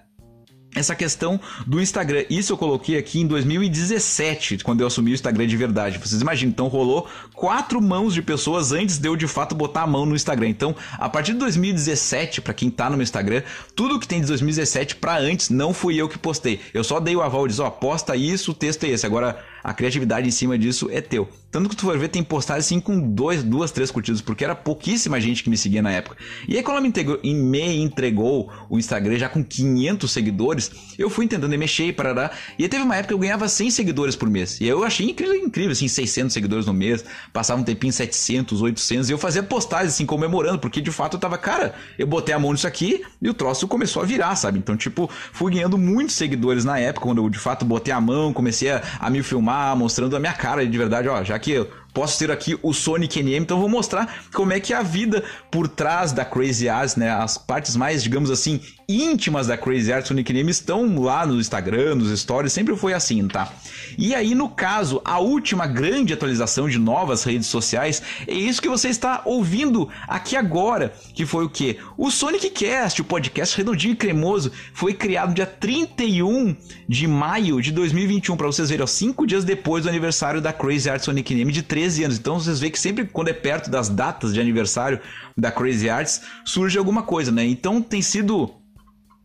essa questão do Instagram. Isso eu coloquei aqui em 2017, quando eu assumi o Instagram de verdade. Vocês imaginam, então rolou quatro mãos de pessoas antes de eu de fato botar a mão no Instagram. Então, a partir de 2017, para quem tá no meu Instagram, tudo que tem de 2017 para antes não fui eu que postei. Eu só dei o aval e disse, ó, oh, posta isso, o texto é esse. Agora, a criatividade em cima disso é teu. Tanto que tu for ver, tem postado assim com dois, duas, três curtidas, porque era pouquíssima gente que me seguia na época. E aí quando ela me, entregou, me entregou o Instagram já com 500 seguidores, seguidores. Eu fui tentando mexer, parará. E teve uma época que eu ganhava 100 seguidores por mês. E eu achei incrível, incrível, assim, 600 seguidores no mês. Passava um tempinho 700, 800. E eu fazia postagens, assim, comemorando, porque de fato eu tava, cara, eu botei a mão nisso aqui e o troço começou a virar, sabe? Então, tipo, fui ganhando muitos seguidores na época, quando eu de fato botei a mão, comecei a, a me filmar, mostrando a minha cara de verdade, ó, já que eu posso ter aqui o Sonic NM, então vou mostrar como é que é a vida por trás da Crazy Eyes, né? As partes mais, digamos assim, íntimas da Crazy Arts Sonic Name estão lá no Instagram, nos stories, sempre foi assim, tá? E aí, no caso, a última grande atualização de novas redes sociais é isso que você está ouvindo aqui agora, que foi o que? O Sonic Cast, o podcast redondinho e cremoso, foi criado dia 31 de maio de 2021, para vocês verem, ó, cinco dias depois do aniversário da Crazy Arts Sonic Name de 13 anos. Então vocês veem que sempre quando é perto das datas de aniversário da Crazy Arts, surge alguma coisa, né? Então tem sido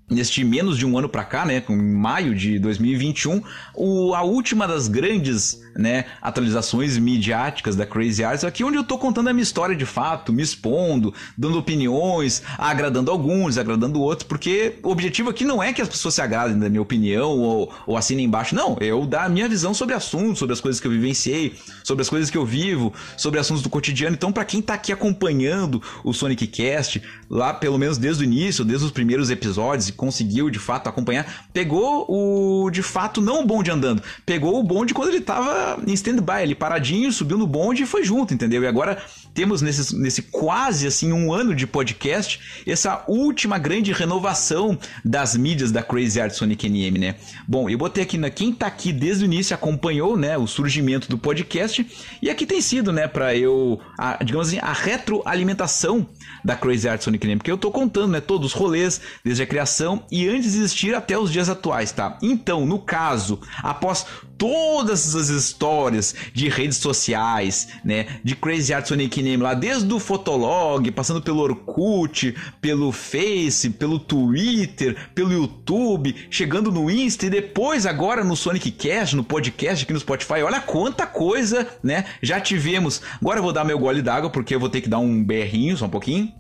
neste menos de um ano para cá, né, com maio de 2021, o, a última das grandes né, atualizações midiáticas da Crazy Arts, aqui onde eu tô contando a minha história de fato, me expondo, dando opiniões, agradando alguns, agradando outros, porque o objetivo aqui não é que as pessoas se agradem da minha opinião ou, ou assinem embaixo, não, eu dar a minha visão sobre assuntos, sobre as coisas que eu vivenciei, sobre as coisas que eu vivo, sobre assuntos do cotidiano, então para quem tá aqui acompanhando o Sonic Cast, lá pelo menos desde o início, desde os primeiros episódios, conseguiu de fato acompanhar, pegou o de fato não o bonde andando, pegou o bonde quando ele estava em stand-by, ele paradinho, subiu no bonde e foi junto, entendeu? E agora temos nesse, nesse quase assim um ano de podcast essa última grande renovação das mídias da Crazy Art Sonic NM, né? Bom, eu botei aqui na quem tá aqui desde o início acompanhou, né, o surgimento do podcast e aqui tem sido, né, para eu, a, digamos assim, a retroalimentação da Crazy Art Sonic NM, porque eu tô contando, né, todos os rolês desde a criação criação e antes de existir até os dias atuais, tá? Então, no caso, após todas as histórias de redes sociais, né, de Crazy Art Sonic Name lá, desde o Fotolog, passando pelo Orkut, pelo Face, pelo Twitter, pelo YouTube, chegando no Insta e depois agora no Sonic Cast, no podcast aqui no Spotify. Olha quanta coisa, né? Já tivemos. Agora eu vou dar meu gole d'água porque eu vou ter que dar um berrinho só um pouquinho.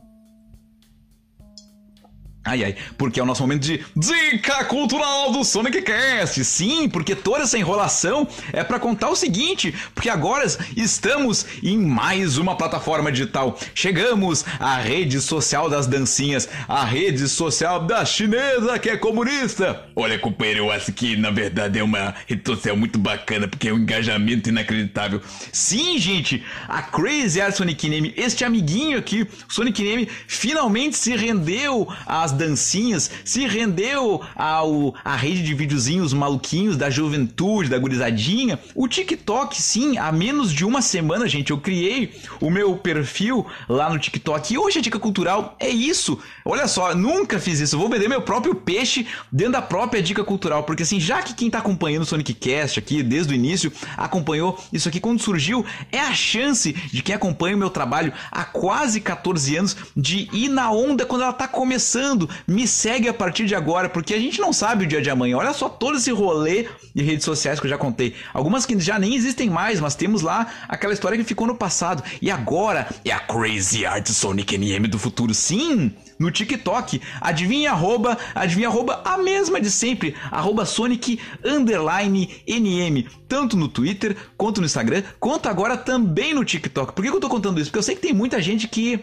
Ai, ai, porque é o nosso momento de dica cultural do Sonic Cast. Sim, porque toda essa enrolação é para contar o seguinte, porque agora estamos em mais uma plataforma digital. Chegamos à rede social das dancinhas, à rede social da chinesa que é comunista. Olha, companheiro, eu acho que na verdade é uma rede social muito bacana, porque é um engajamento inacreditável. Sim, gente, a Crazy Art Sonic Name, este amiguinho aqui, Sonic Name, finalmente se rendeu às dancinhas, se rendeu ao à rede de videozinhos maluquinhos da juventude, da gurizadinha. O TikTok, sim, há menos de uma semana, gente, eu criei o meu perfil lá no TikTok. E hoje a dica cultural é isso. Olha só, nunca fiz isso. Eu vou vender meu próprio peixe dentro da própria dica cultural, porque assim, já que quem tá acompanhando o Sonic Cast aqui desde o início acompanhou isso aqui quando surgiu, é a chance de quem acompanha o meu trabalho há quase 14 anos de ir na onda quando ela tá começando me segue a partir de agora, porque a gente não sabe o dia de amanhã. Olha só todo esse rolê de redes sociais que eu já contei. Algumas que já nem existem mais, mas temos lá aquela história que ficou no passado. E agora é a Crazy Art Sonic NM do futuro. Sim! no TikTok. Adivinha arroba, adivinha arroba a mesma de sempre, arroba Sonic underline NM, tanto no Twitter, quanto no Instagram, quanto agora também no TikTok. Por que, que eu tô contando isso? Porque eu sei que tem muita gente que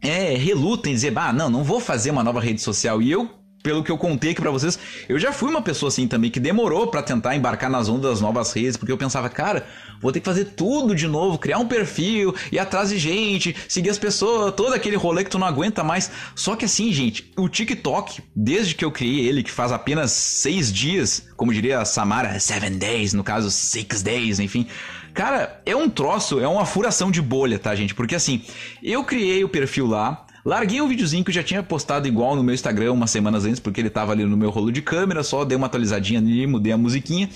é, reluta em dizer, bah não, não vou fazer uma nova rede social. E eu, pelo que eu contei aqui para vocês, eu já fui uma pessoa assim também que demorou para tentar embarcar nas ondas das novas redes, porque eu pensava, cara, vou ter que fazer tudo de novo, criar um perfil, ir atrás de gente, seguir as pessoas, todo aquele rolê que tu não aguenta mais. Só que assim, gente, o TikTok, desde que eu criei ele, que faz apenas seis dias, como diria a Samara, seven days, no caso, six days, enfim. Cara, é um troço, é uma furação de bolha, tá, gente? Porque assim, eu criei o perfil lá, Larguei um videozinho que eu já tinha postado igual no meu Instagram umas semanas antes, porque ele tava ali no meu rolo de câmera, só dei uma atualizadinha ali, mudei a musiquinha.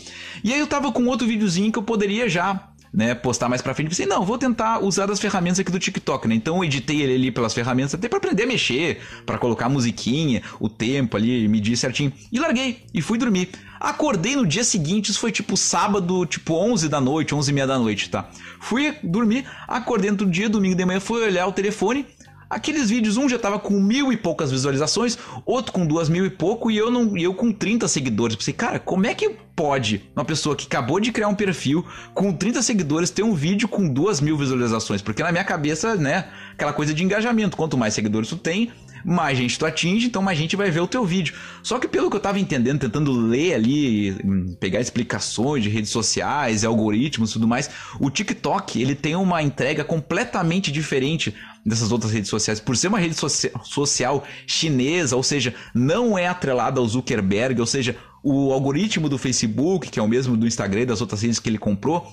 E aí eu tava com outro videozinho que eu poderia já. Né, postar mais pra frente. Pensei, não, vou tentar usar das ferramentas aqui do TikTok, né? Então eu editei ele ali pelas ferramentas, até para aprender a mexer, para colocar a musiquinha, o tempo ali, medir certinho. E larguei, e fui dormir. Acordei no dia seguinte, isso foi tipo sábado, tipo 11 da noite, 11 e meia da noite, tá? Fui dormir, acordei no dia, domingo de manhã, fui olhar o telefone. Aqueles vídeos, um já tava com mil e poucas visualizações, outro com duas mil e pouco, e eu não e eu com 30 seguidores. Pensei, cara, como é que pode uma pessoa que acabou de criar um perfil com 30 seguidores ter um vídeo com duas mil visualizações? Porque na minha cabeça, né, aquela coisa de engajamento. Quanto mais seguidores tu tem, mais gente tu atinge, então mais gente vai ver o teu vídeo. Só que pelo que eu tava entendendo, tentando ler ali, hum, pegar explicações de redes sociais, algoritmos e tudo mais, o TikTok, ele tem uma entrega completamente diferente dessas outras redes sociais. Por ser uma rede socia social chinesa, ou seja, não é atrelada ao Zuckerberg, ou seja, o algoritmo do Facebook, que é o mesmo do Instagram e das outras redes que ele comprou,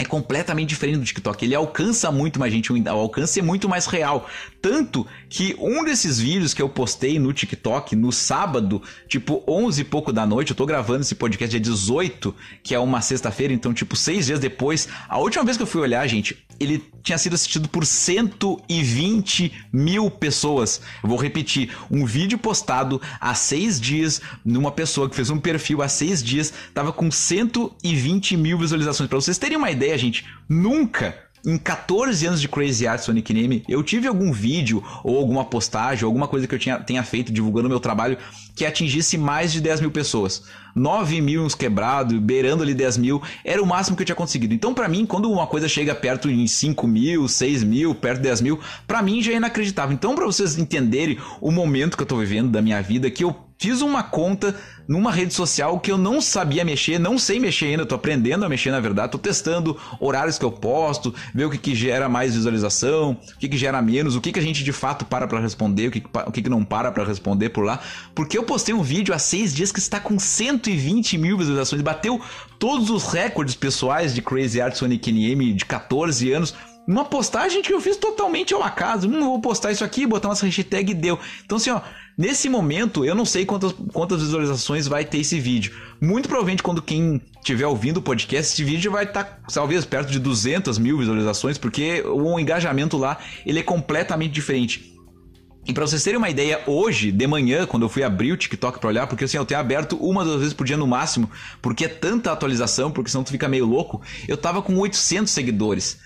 é completamente diferente do TikTok. Ele alcança muito mais gente, o alcance é muito mais real. Tanto que um desses vídeos que eu postei no TikTok no sábado, tipo 11 e pouco da noite, eu tô gravando esse podcast dia 18, que é uma sexta-feira, então, tipo, seis dias depois. A última vez que eu fui olhar, gente, ele tinha sido assistido por 120 mil pessoas. Eu vou repetir: um vídeo postado há seis dias, numa pessoa que fez um perfil há seis dias, tava com 120 mil visualizações. Pra vocês terem uma ideia, ideia, gente, nunca em 14 anos de Crazy Art Sonic Name, eu tive algum vídeo ou alguma postagem, alguma coisa que eu tinha, tenha feito divulgando meu trabalho que atingisse mais de 10 mil pessoas. 9 mil uns quebrado, beirando ali 10 mil, era o máximo que eu tinha conseguido. Então, para mim, quando uma coisa chega perto de 5 mil, 6 mil, perto de 10 mil, pra mim já é inacreditável. Então, para vocês entenderem o momento que eu tô vivendo da minha vida, que eu fiz uma conta numa rede social que eu não sabia mexer, não sei mexer ainda, tô aprendendo a mexer na verdade, tô testando horários que eu posto, ver o que, que gera mais visualização, o que, que gera menos, o que, que a gente de fato para para responder, o que, que o que, que não para para responder por lá, porque eu postei um vídeo há seis dias que está com 120 mil visualizações, bateu todos os recordes pessoais de Crazy Art Sonic NM de 14 anos, uma postagem que eu fiz totalmente ao acaso. Hum, vou postar isso aqui, botar umas hashtag e deu. Então, assim, ó. Nesse momento, eu não sei quantas, quantas visualizações vai ter esse vídeo. Muito provavelmente, quando quem estiver ouvindo o podcast, esse vídeo vai estar, tá, talvez, perto de 200 mil visualizações, porque o engajamento lá, ele é completamente diferente. E para vocês terem uma ideia, hoje, de manhã, quando eu fui abrir o TikTok para olhar, porque assim, eu tenho aberto uma, duas vezes por dia no máximo, porque é tanta atualização, porque senão tu fica meio louco, eu tava com 800 seguidores.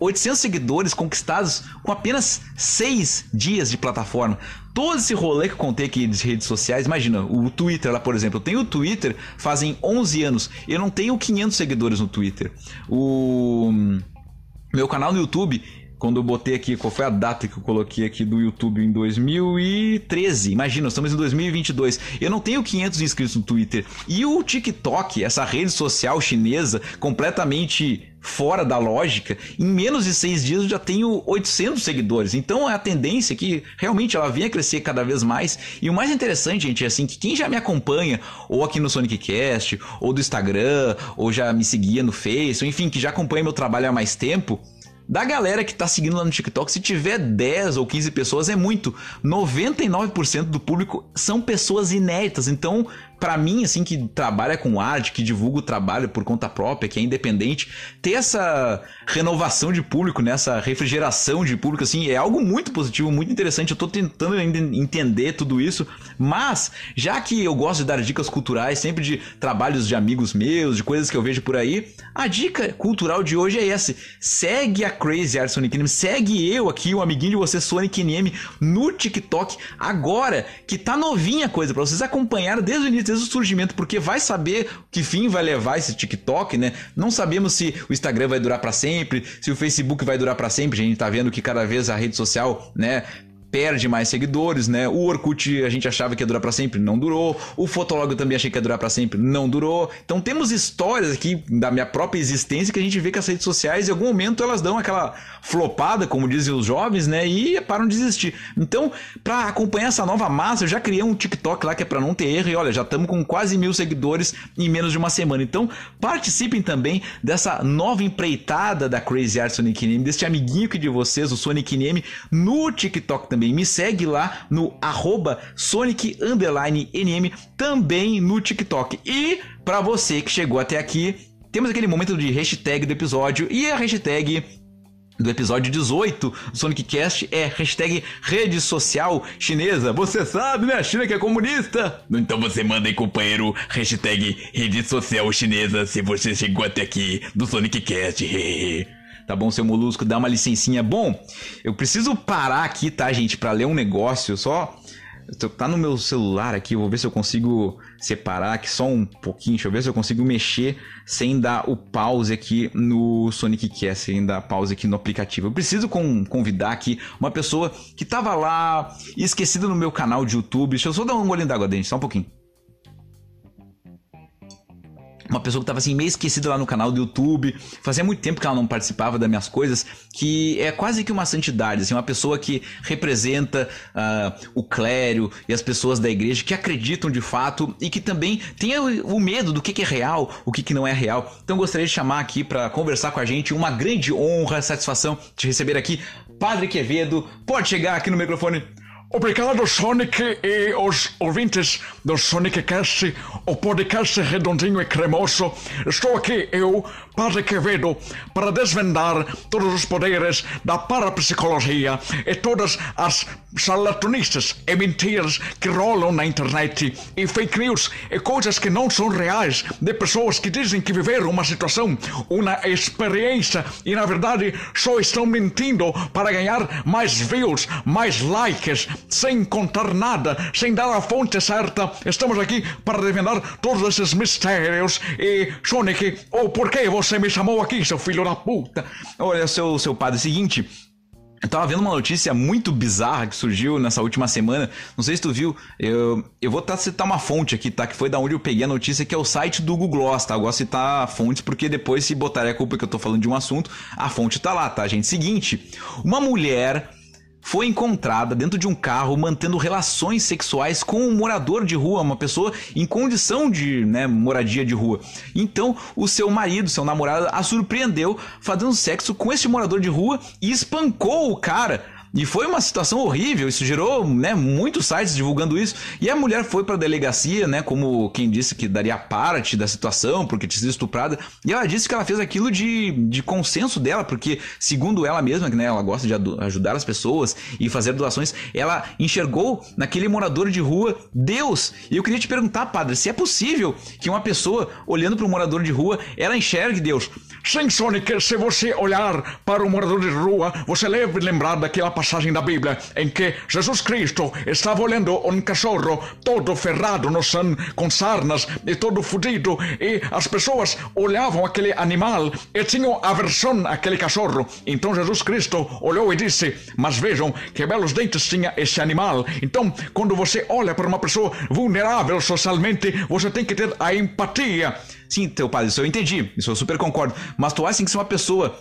800 seguidores conquistados com apenas 6 dias de plataforma. Todo esse rolê que eu contei aqui de redes sociais, imagina, o Twitter lá, por exemplo, eu tenho o Twitter fazem 11 anos, eu não tenho 500 seguidores no Twitter. O meu canal no YouTube, quando eu botei aqui, qual foi a data que eu coloquei aqui do YouTube em 2013. Imagina, estamos em 2022. Eu não tenho 500 inscritos no Twitter. E o TikTok, essa rede social chinesa completamente fora da lógica, em menos de seis dias eu já tenho 800 seguidores. Então é a tendência que realmente ela vem a crescer cada vez mais. E o mais interessante, gente, é assim que quem já me acompanha, ou aqui no Sonic Cast, ou do Instagram, ou já me seguia no Face, ou enfim, que já acompanha meu trabalho há mais tempo da galera que tá seguindo lá no TikTok, se tiver 10 ou 15 pessoas é muito. 99% do público são pessoas inéditas. Então, para mim, assim, que trabalha com arte, que divulga o trabalho por conta própria, que é independente, ter essa renovação de público, né? Essa refrigeração de público, assim, é algo muito positivo, muito interessante. Eu tô tentando ainda entender tudo isso, mas já que eu gosto de dar dicas culturais, sempre de trabalhos de amigos meus, de coisas que eu vejo por aí, a dica cultural de hoje é essa. Segue a Crazy Art Sonic NM, segue eu aqui, o amiguinho de você, Sonic NM, no TikTok, agora, que tá novinha a coisa, para vocês acompanhar desde o início certeza o surgimento, porque vai saber que fim vai levar esse TikTok, né? Não sabemos se o Instagram vai durar para sempre, se o Facebook vai durar para sempre. A gente tá vendo que cada vez a rede social, né, perde mais seguidores, né? O Orkut a gente achava que ia durar para sempre, não durou. O Fotolog eu também achei que ia durar para sempre, não durou. Então temos histórias aqui da minha própria existência que a gente vê que as redes sociais em algum momento elas dão aquela flopada, como dizem os jovens, né? E param de existir. Então, para acompanhar essa nova massa, eu já criei um TikTok lá que é para não ter erro e olha, já estamos com quase mil seguidores em menos de uma semana. Então, participem também dessa nova empreitada da Crazy Art Sonic Name, deste amiguinho que de vocês, o Sonic Name, no TikTok também também. Me segue lá no arroba Sonic NM, também no TikTok. E para você que chegou até aqui, temos aquele momento de hashtag do episódio e a hashtag do episódio 18 do Sonic Cast é hashtag rede social chinesa. Você sabe, né? A China que é comunista. Então você manda aí, companheiro, hashtag rede social chinesa se você chegou até aqui do Sonic Cast. Tá bom, seu molusco? Dá uma licencinha. Bom, eu preciso parar aqui, tá, gente, para ler um negócio só. Tá no meu celular aqui, eu vou ver se eu consigo separar aqui só um pouquinho. Deixa eu ver se eu consigo mexer sem dar o pause aqui no Sonic quest sem dar pause aqui no aplicativo. Eu preciso convidar aqui uma pessoa que tava lá esquecida no meu canal de YouTube. Deixa eu só dar um golinho d'água dentro, só um pouquinho uma pessoa que estava assim meio esquecida lá no canal do YouTube, fazia muito tempo que ela não participava das minhas coisas, que é quase que uma santidade, assim, uma pessoa que representa uh, o clério e as pessoas da igreja que acreditam de fato e que também tem o, o medo do que, que, é real, o que, que não é real. Então gostaria de chamar aqui para conversar com a gente, uma grande honra, satisfação te receber aqui, Padre Quevedo. Pode chegar aqui no microfone Obrigado, Sonic e os ouvintes do Sonic Cast, o podcast redondinho e cremoso. Estou aqui eu Padre Quevedo para desvendar todos os poderes da parapsicologia e todas as charlatanices e mentiras que rolam na internet e fake news e coisas que não são reais de pessoas que dizem que viveram uma situação, uma experiência e na verdade só estão mentindo para ganhar mais views, mais likes, sem contar nada, sem dar a fonte certa. Estamos aqui para desvendar todos esses mistérios e Sonic, o porquê você você me chamou aqui, seu filho da puta. Olha, seu, seu padre, é o seguinte. Eu tava vendo uma notícia muito bizarra que surgiu nessa última semana. Não sei se tu viu. Eu, eu vou citar uma fonte aqui, tá? Que foi da onde eu peguei a notícia, que é o site do Google Gloss, tá? Eu gosto de citar fontes, porque depois, se botarem a culpa que eu tô falando de um assunto, a fonte tá lá, tá, gente? Seguinte, uma mulher foi encontrada dentro de um carro mantendo relações sexuais com um morador de rua, uma pessoa em condição de né, moradia de rua. Então, o seu marido, seu namorado, a surpreendeu fazendo sexo com esse morador de rua e espancou o cara e foi uma situação horrível, isso gerou, né, muitos sites divulgando isso. E a mulher foi para a delegacia, né, como quem disse que daria parte da situação, porque tinha sido estuprada. E ela disse que ela fez aquilo de, de consenso dela, porque segundo ela mesma, que né, ela gosta de ajudar as pessoas e fazer doações, ela enxergou naquele morador de rua Deus. E eu queria te perguntar, padre, se é possível que uma pessoa olhando para um morador de rua, ela enxergue Deus. Sim, Sonic, se você olhar para um morador de rua, você deve lembrar daquela passagem da Bíblia em que Jesus Cristo estava olhando um cachorro todo ferrado no chão, com sarnas e todo fodido, e as pessoas olhavam aquele animal e tinham aversão àquele cachorro. Então Jesus Cristo olhou e disse: Mas vejam que belos dentes tinha esse animal. Então, quando você olha para uma pessoa vulnerável socialmente, você tem que ter a empatia. Sim, teu padre, isso eu entendi, isso eu super concordo. Mas tu acha que se uma pessoa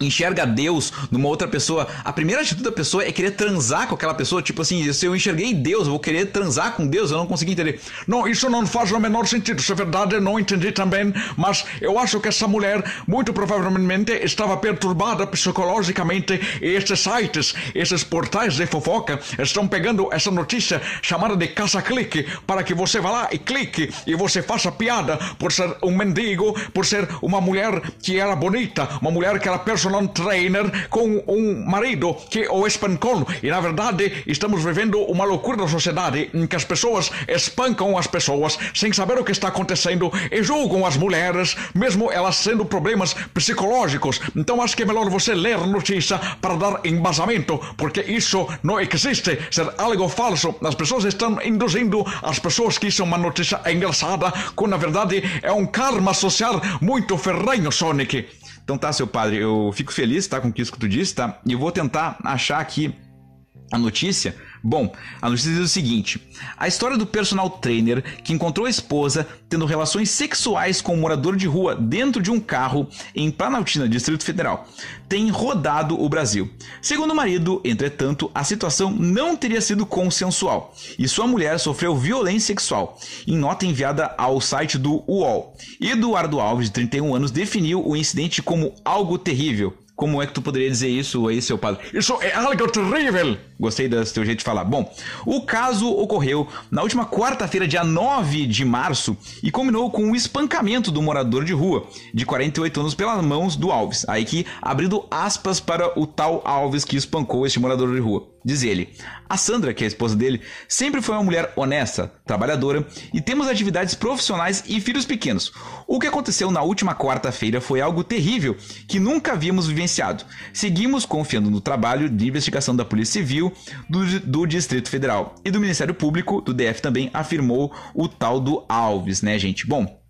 enxerga Deus numa outra pessoa, a primeira atitude da pessoa é querer transar com aquela pessoa, tipo assim, se eu enxerguei Deus, eu vou querer transar com Deus, eu não consegui entender. Não, isso não faz o menor sentido, se é verdade, eu não entendi também, mas eu acho que essa mulher muito provavelmente estava perturbada psicologicamente e esses sites, esses portais de fofoca estão pegando essa notícia chamada de caça-clique para que você vá lá e clique e você faça piada por ser um mendigo, por ser uma mulher que era bonita, uma mulher que era personagem personal trainer com um marido que o espancou. E na verdade estamos vivendo uma loucura da sociedade em que as pessoas espancam as pessoas sem saber o que está acontecendo e julgam as mulheres, mesmo elas sendo problemas psicológicos. Então acho que é melhor você ler notícia para dar embasamento, porque isso não existe, ser algo falso. As pessoas estão induzindo as pessoas que isso é uma notícia engraçada, quando na verdade é um karma social muito ferrenho, Sonic. Então tá, seu padre, eu fico feliz, tá, com isso que tu disse, tá? E vou tentar achar aqui a notícia Bom, a notícia diz o seguinte: a história do personal trainer que encontrou a esposa tendo relações sexuais com um morador de rua dentro de um carro em Planaltina, Distrito Federal, tem rodado o Brasil. Segundo o marido, entretanto, a situação não teria sido consensual e sua mulher sofreu violência sexual. Em nota enviada ao site do UOL, Eduardo Alves, de 31 anos, definiu o incidente como algo terrível. Como é que tu poderia dizer isso aí, seu padre? Isso é algo terrível! Gostei do teu jeito de falar. Bom, o caso ocorreu na última quarta-feira, dia 9 de março, e combinou com o espancamento do morador de rua, de 48 anos, pelas mãos do Alves. Aí que, abrindo aspas para o tal Alves que espancou este morador de rua. Diz ele: A Sandra, que é a esposa dele, sempre foi uma mulher honesta, trabalhadora e temos atividades profissionais e filhos pequenos. O que aconteceu na última quarta-feira foi algo terrível que nunca havíamos vivenciado. Seguimos confiando no trabalho de investigação da Polícia Civil do, do Distrito Federal. E do Ministério Público, do DF também, afirmou o tal do Alves, né, gente? Bom,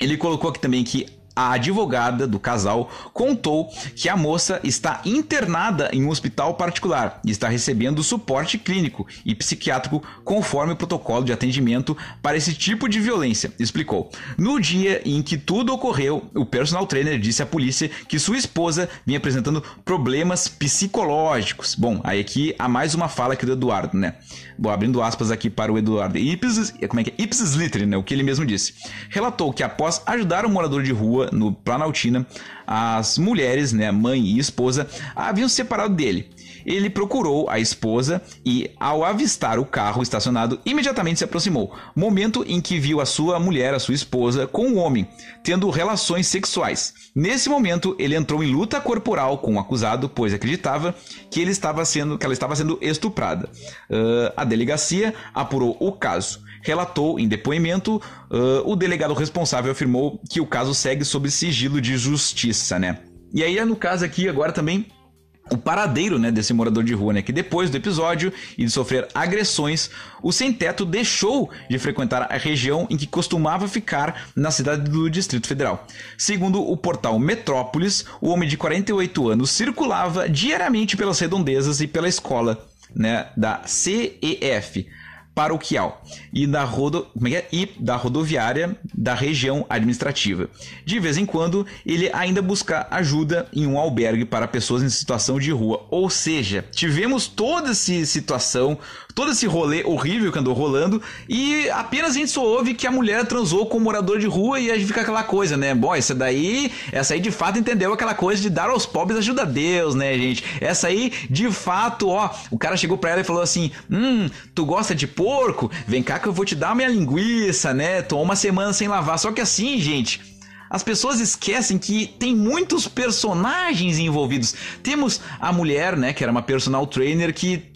ele colocou aqui também que a advogada do casal contou que a moça está internada em um hospital particular e está recebendo suporte clínico e psiquiátrico conforme o protocolo de atendimento para esse tipo de violência, explicou. No dia em que tudo ocorreu, o personal trainer disse à polícia que sua esposa vinha apresentando problemas psicológicos. Bom, aí aqui há mais uma fala aqui do Eduardo, né? Vou abrindo aspas aqui para o Eduardo. Ipsis, como é que é? Ipsis litri, né? O que ele mesmo disse. Relatou que após ajudar um morador de rua no Planaltina, as mulheres, né, mãe e esposa, haviam se separado dele. Ele procurou a esposa e, ao avistar o carro estacionado, imediatamente se aproximou. Momento em que viu a sua mulher, a sua esposa, com um homem, tendo relações sexuais. Nesse momento, ele entrou em luta corporal com o acusado, pois acreditava que, ele estava sendo, que ela estava sendo estuprada. Uh, a delegacia apurou o caso relatou em depoimento, uh, o delegado responsável afirmou que o caso segue sob sigilo de justiça, né? E aí é no caso aqui agora também o paradeiro né, desse morador de rua, né, que depois do episódio e de sofrer agressões, o sem-teto deixou de frequentar a região em que costumava ficar na cidade do Distrito Federal. Segundo o portal Metrópolis, o homem de 48 anos circulava diariamente pelas redondezas e pela escola né, da CEF, paroquial e da, rodo, é, é? e da rodoviária da região administrativa. De vez em quando, ele ainda busca ajuda em um albergue para pessoas em situação de rua. Ou seja, tivemos toda essa situação todo esse rolê horrível que andou rolando. E apenas a gente só ouve que a mulher transou com um morador de rua e a gente fica aquela coisa, né? Bom, essa daí, essa aí de fato entendeu aquela coisa de dar aos pobres ajuda a Deus, né, gente? Essa aí, de fato, ó, o cara chegou pra ela e falou assim: Hum, tu gosta de porco? Vem cá que eu vou te dar minha linguiça, né? Tô uma semana sem lavar. Só que assim, gente, as pessoas esquecem que tem muitos personagens envolvidos. Temos a mulher, né, que era uma personal trainer que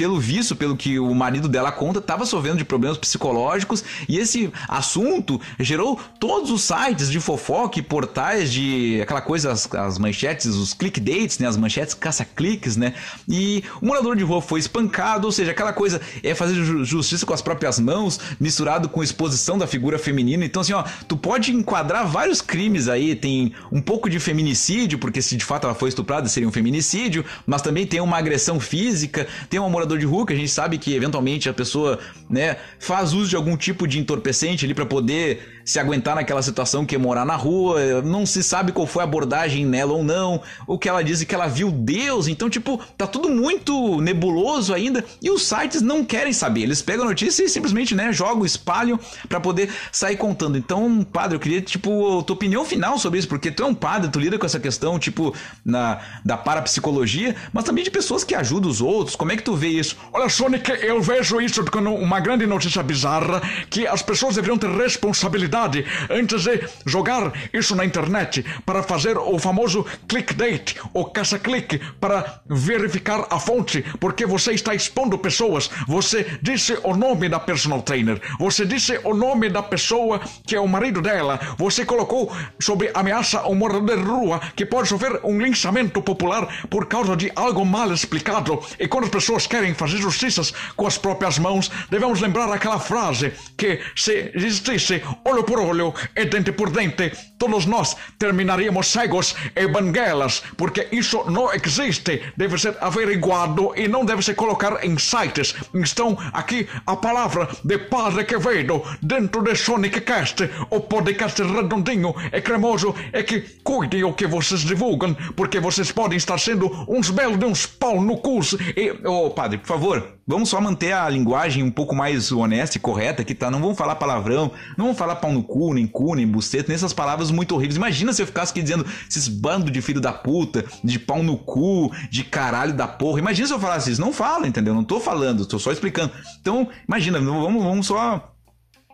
pelo visto, pelo que o marido dela conta, estava sofrendo de problemas psicológicos e esse assunto gerou todos os sites de fofoca e portais de aquela coisa, as, as manchetes, os clickbaits, né? As manchetes caça-cliques, né? E o morador de rua foi espancado, ou seja, aquela coisa é fazer justiça com as próprias mãos, misturado com exposição da figura feminina. Então, assim, ó, tu pode enquadrar vários crimes aí. Tem um pouco de feminicídio, porque se de fato ela foi estuprada, seria um feminicídio, mas também tem uma agressão física, tem uma moradora de Hulk, a gente sabe que eventualmente a pessoa, né, faz uso de algum tipo de entorpecente ali para poder se aguentar naquela situação que é morar na rua, não se sabe qual foi a abordagem nela ou não, o que ela diz que ela viu Deus, então tipo, tá tudo muito nebuloso ainda e os sites não querem saber, eles pegam a notícia e simplesmente, né, jogam, espalham para poder sair contando. Então, padre, eu queria tipo tua opinião final sobre isso, porque tu é um padre, tu lida com essa questão tipo na da parapsicologia, mas também de pessoas que ajudam os outros. Como é que tu vê isso? Olha, Sonic, eu vejo isso como uma grande notícia bizarra que as pessoas deveriam ter responsabilidade antes de jogar isso na internet para fazer o famoso clickbait ou caça-clique para verificar a fonte, porque você está expondo pessoas. Você disse o nome da personal trainer, você disse o nome da pessoa que é o marido dela, você colocou sob ameaça um morador de rua que pode sofrer um linchamento popular por causa de algo mal explicado. E quando as pessoas querem fazer justiças com as próprias mãos, devemos lembrar aquela frase que se existisse o olho por olho e dente por dente, todos nós terminaríamos cegos e banguelas, porque isso não existe, deve ser averiguado e não deve se colocar em sites. estão aqui a palavra de Padre Quevedo dentro de Sonic Cast, o podcast redondinho e cremoso, é que cuidem o que vocês divulgam, porque vocês podem estar sendo uns belos de uns pau no curso E, ô oh, padre, por favor, Vamos só manter a linguagem um pouco mais honesta e correta aqui, tá? Não vamos falar palavrão, não vamos falar pau no cu, nem cu, nem buceta, nem essas palavras muito horríveis. Imagina se eu ficasse aqui dizendo esses bando de filho da puta, de pau no cu, de caralho da porra. Imagina se eu falasse isso. Não fala, entendeu? Não tô falando, tô só explicando. Então, imagina, vamos, vamos só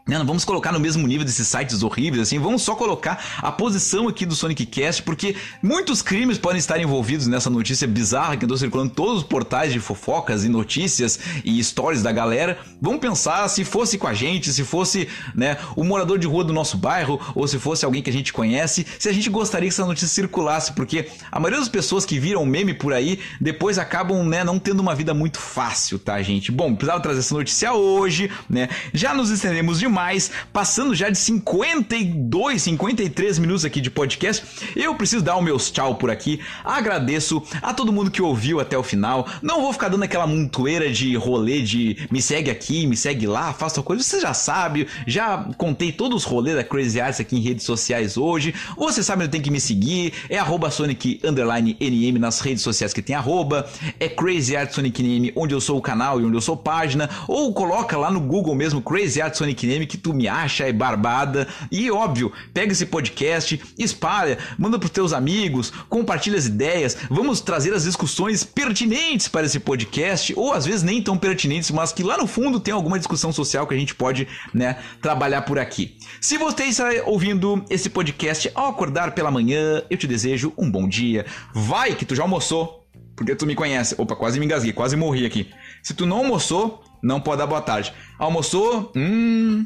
não, não vamos colocar no mesmo nível desses sites horríveis, assim, vamos só colocar a posição aqui do Sonic Cast, porque muitos crimes podem estar envolvidos nessa notícia bizarra que andou circulando todos os portais de fofocas e notícias e stories da galera. Vamos pensar se fosse com a gente, se fosse, né, o morador de rua do nosso bairro, ou se fosse alguém que a gente conhece, se a gente gostaria que essa notícia circulasse, porque a maioria das pessoas que viram o meme por aí, depois acabam, né, não tendo uma vida muito fácil, tá, gente? Bom, precisava trazer essa notícia hoje, né, já nos estendemos demais demais, passando já de 52, 53 minutos aqui de podcast. Eu preciso dar os meus tchau por aqui. Agradeço a todo mundo que ouviu até o final. Não vou ficar dando aquela montoeira de rolê de me segue aqui, me segue lá, faça coisa. Você já sabe, já contei todos os rolês da Crazy Arts aqui em redes sociais hoje. Você sabe onde tem que me seguir. É arroba Sonic NM nas redes sociais que tem arroba. É Crazy Art Sonic NM, onde eu sou o canal e onde eu sou página. Ou coloca lá no Google mesmo Crazy Art Sonic NM aquele que tu me acha é barbada. E óbvio, pega esse podcast, espalha, manda pros teus amigos, compartilha as ideias. Vamos trazer as discussões pertinentes para esse podcast, ou às vezes nem tão pertinentes, mas que lá no fundo tem alguma discussão social que a gente pode, né, trabalhar por aqui. Se você está ouvindo esse podcast ao acordar pela manhã, eu te desejo um bom dia. Vai que tu já almoçou porque tu me conhece. Opa, quase me engasguei, quase morri aqui. Se tu não almoçou, não pode dar boa tarde. Almoçou? Hum,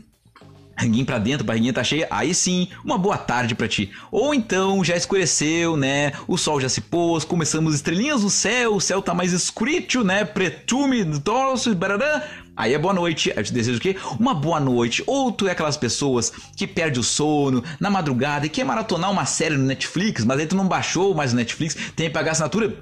Ranguinho pra dentro, barriguinha tá cheia, aí sim, uma boa tarde para ti. Ou então já escureceu, né? O sol já se pôs, começamos estrelinhas no céu, o céu tá mais escuro, né? Pretume, torso, barará. Aí é boa noite. Eu te desejo o quê? Uma boa noite. Ou tu é aquelas pessoas que perde o sono na madrugada e quer maratonar uma série no Netflix, mas aí tu não baixou mais o Netflix, tem que pagar assinatura.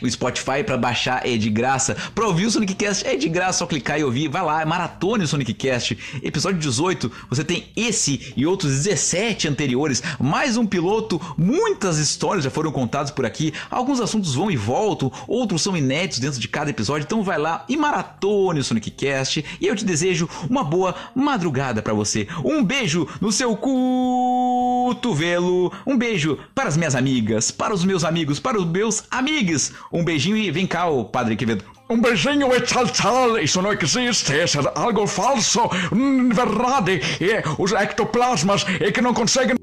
O Spotify para baixar é de graça. Pra ouvir o Sonic Cast é de graça, só clicar e ouvir. Vai lá, maratone o Sonic Cast. Episódio 18, você tem esse e outros 17 anteriores. Mais um piloto, muitas histórias já foram contadas por aqui. Alguns assuntos vão e voltam, outros são inéditos dentro de cada episódio. Então vai lá e maratone o Sonic podcast e eu te desejo uma boa madrugada para você. Um beijo no seu cotovelo, um beijo para as minhas amigas, para os meus amigos, para os meus amigos. Um beijinho e vem cá, o Padre Quevedo. Um beijinho e tal, tal, isso não existe, isso é algo falso, verdade, e é os ectoplasmas é que não conseguem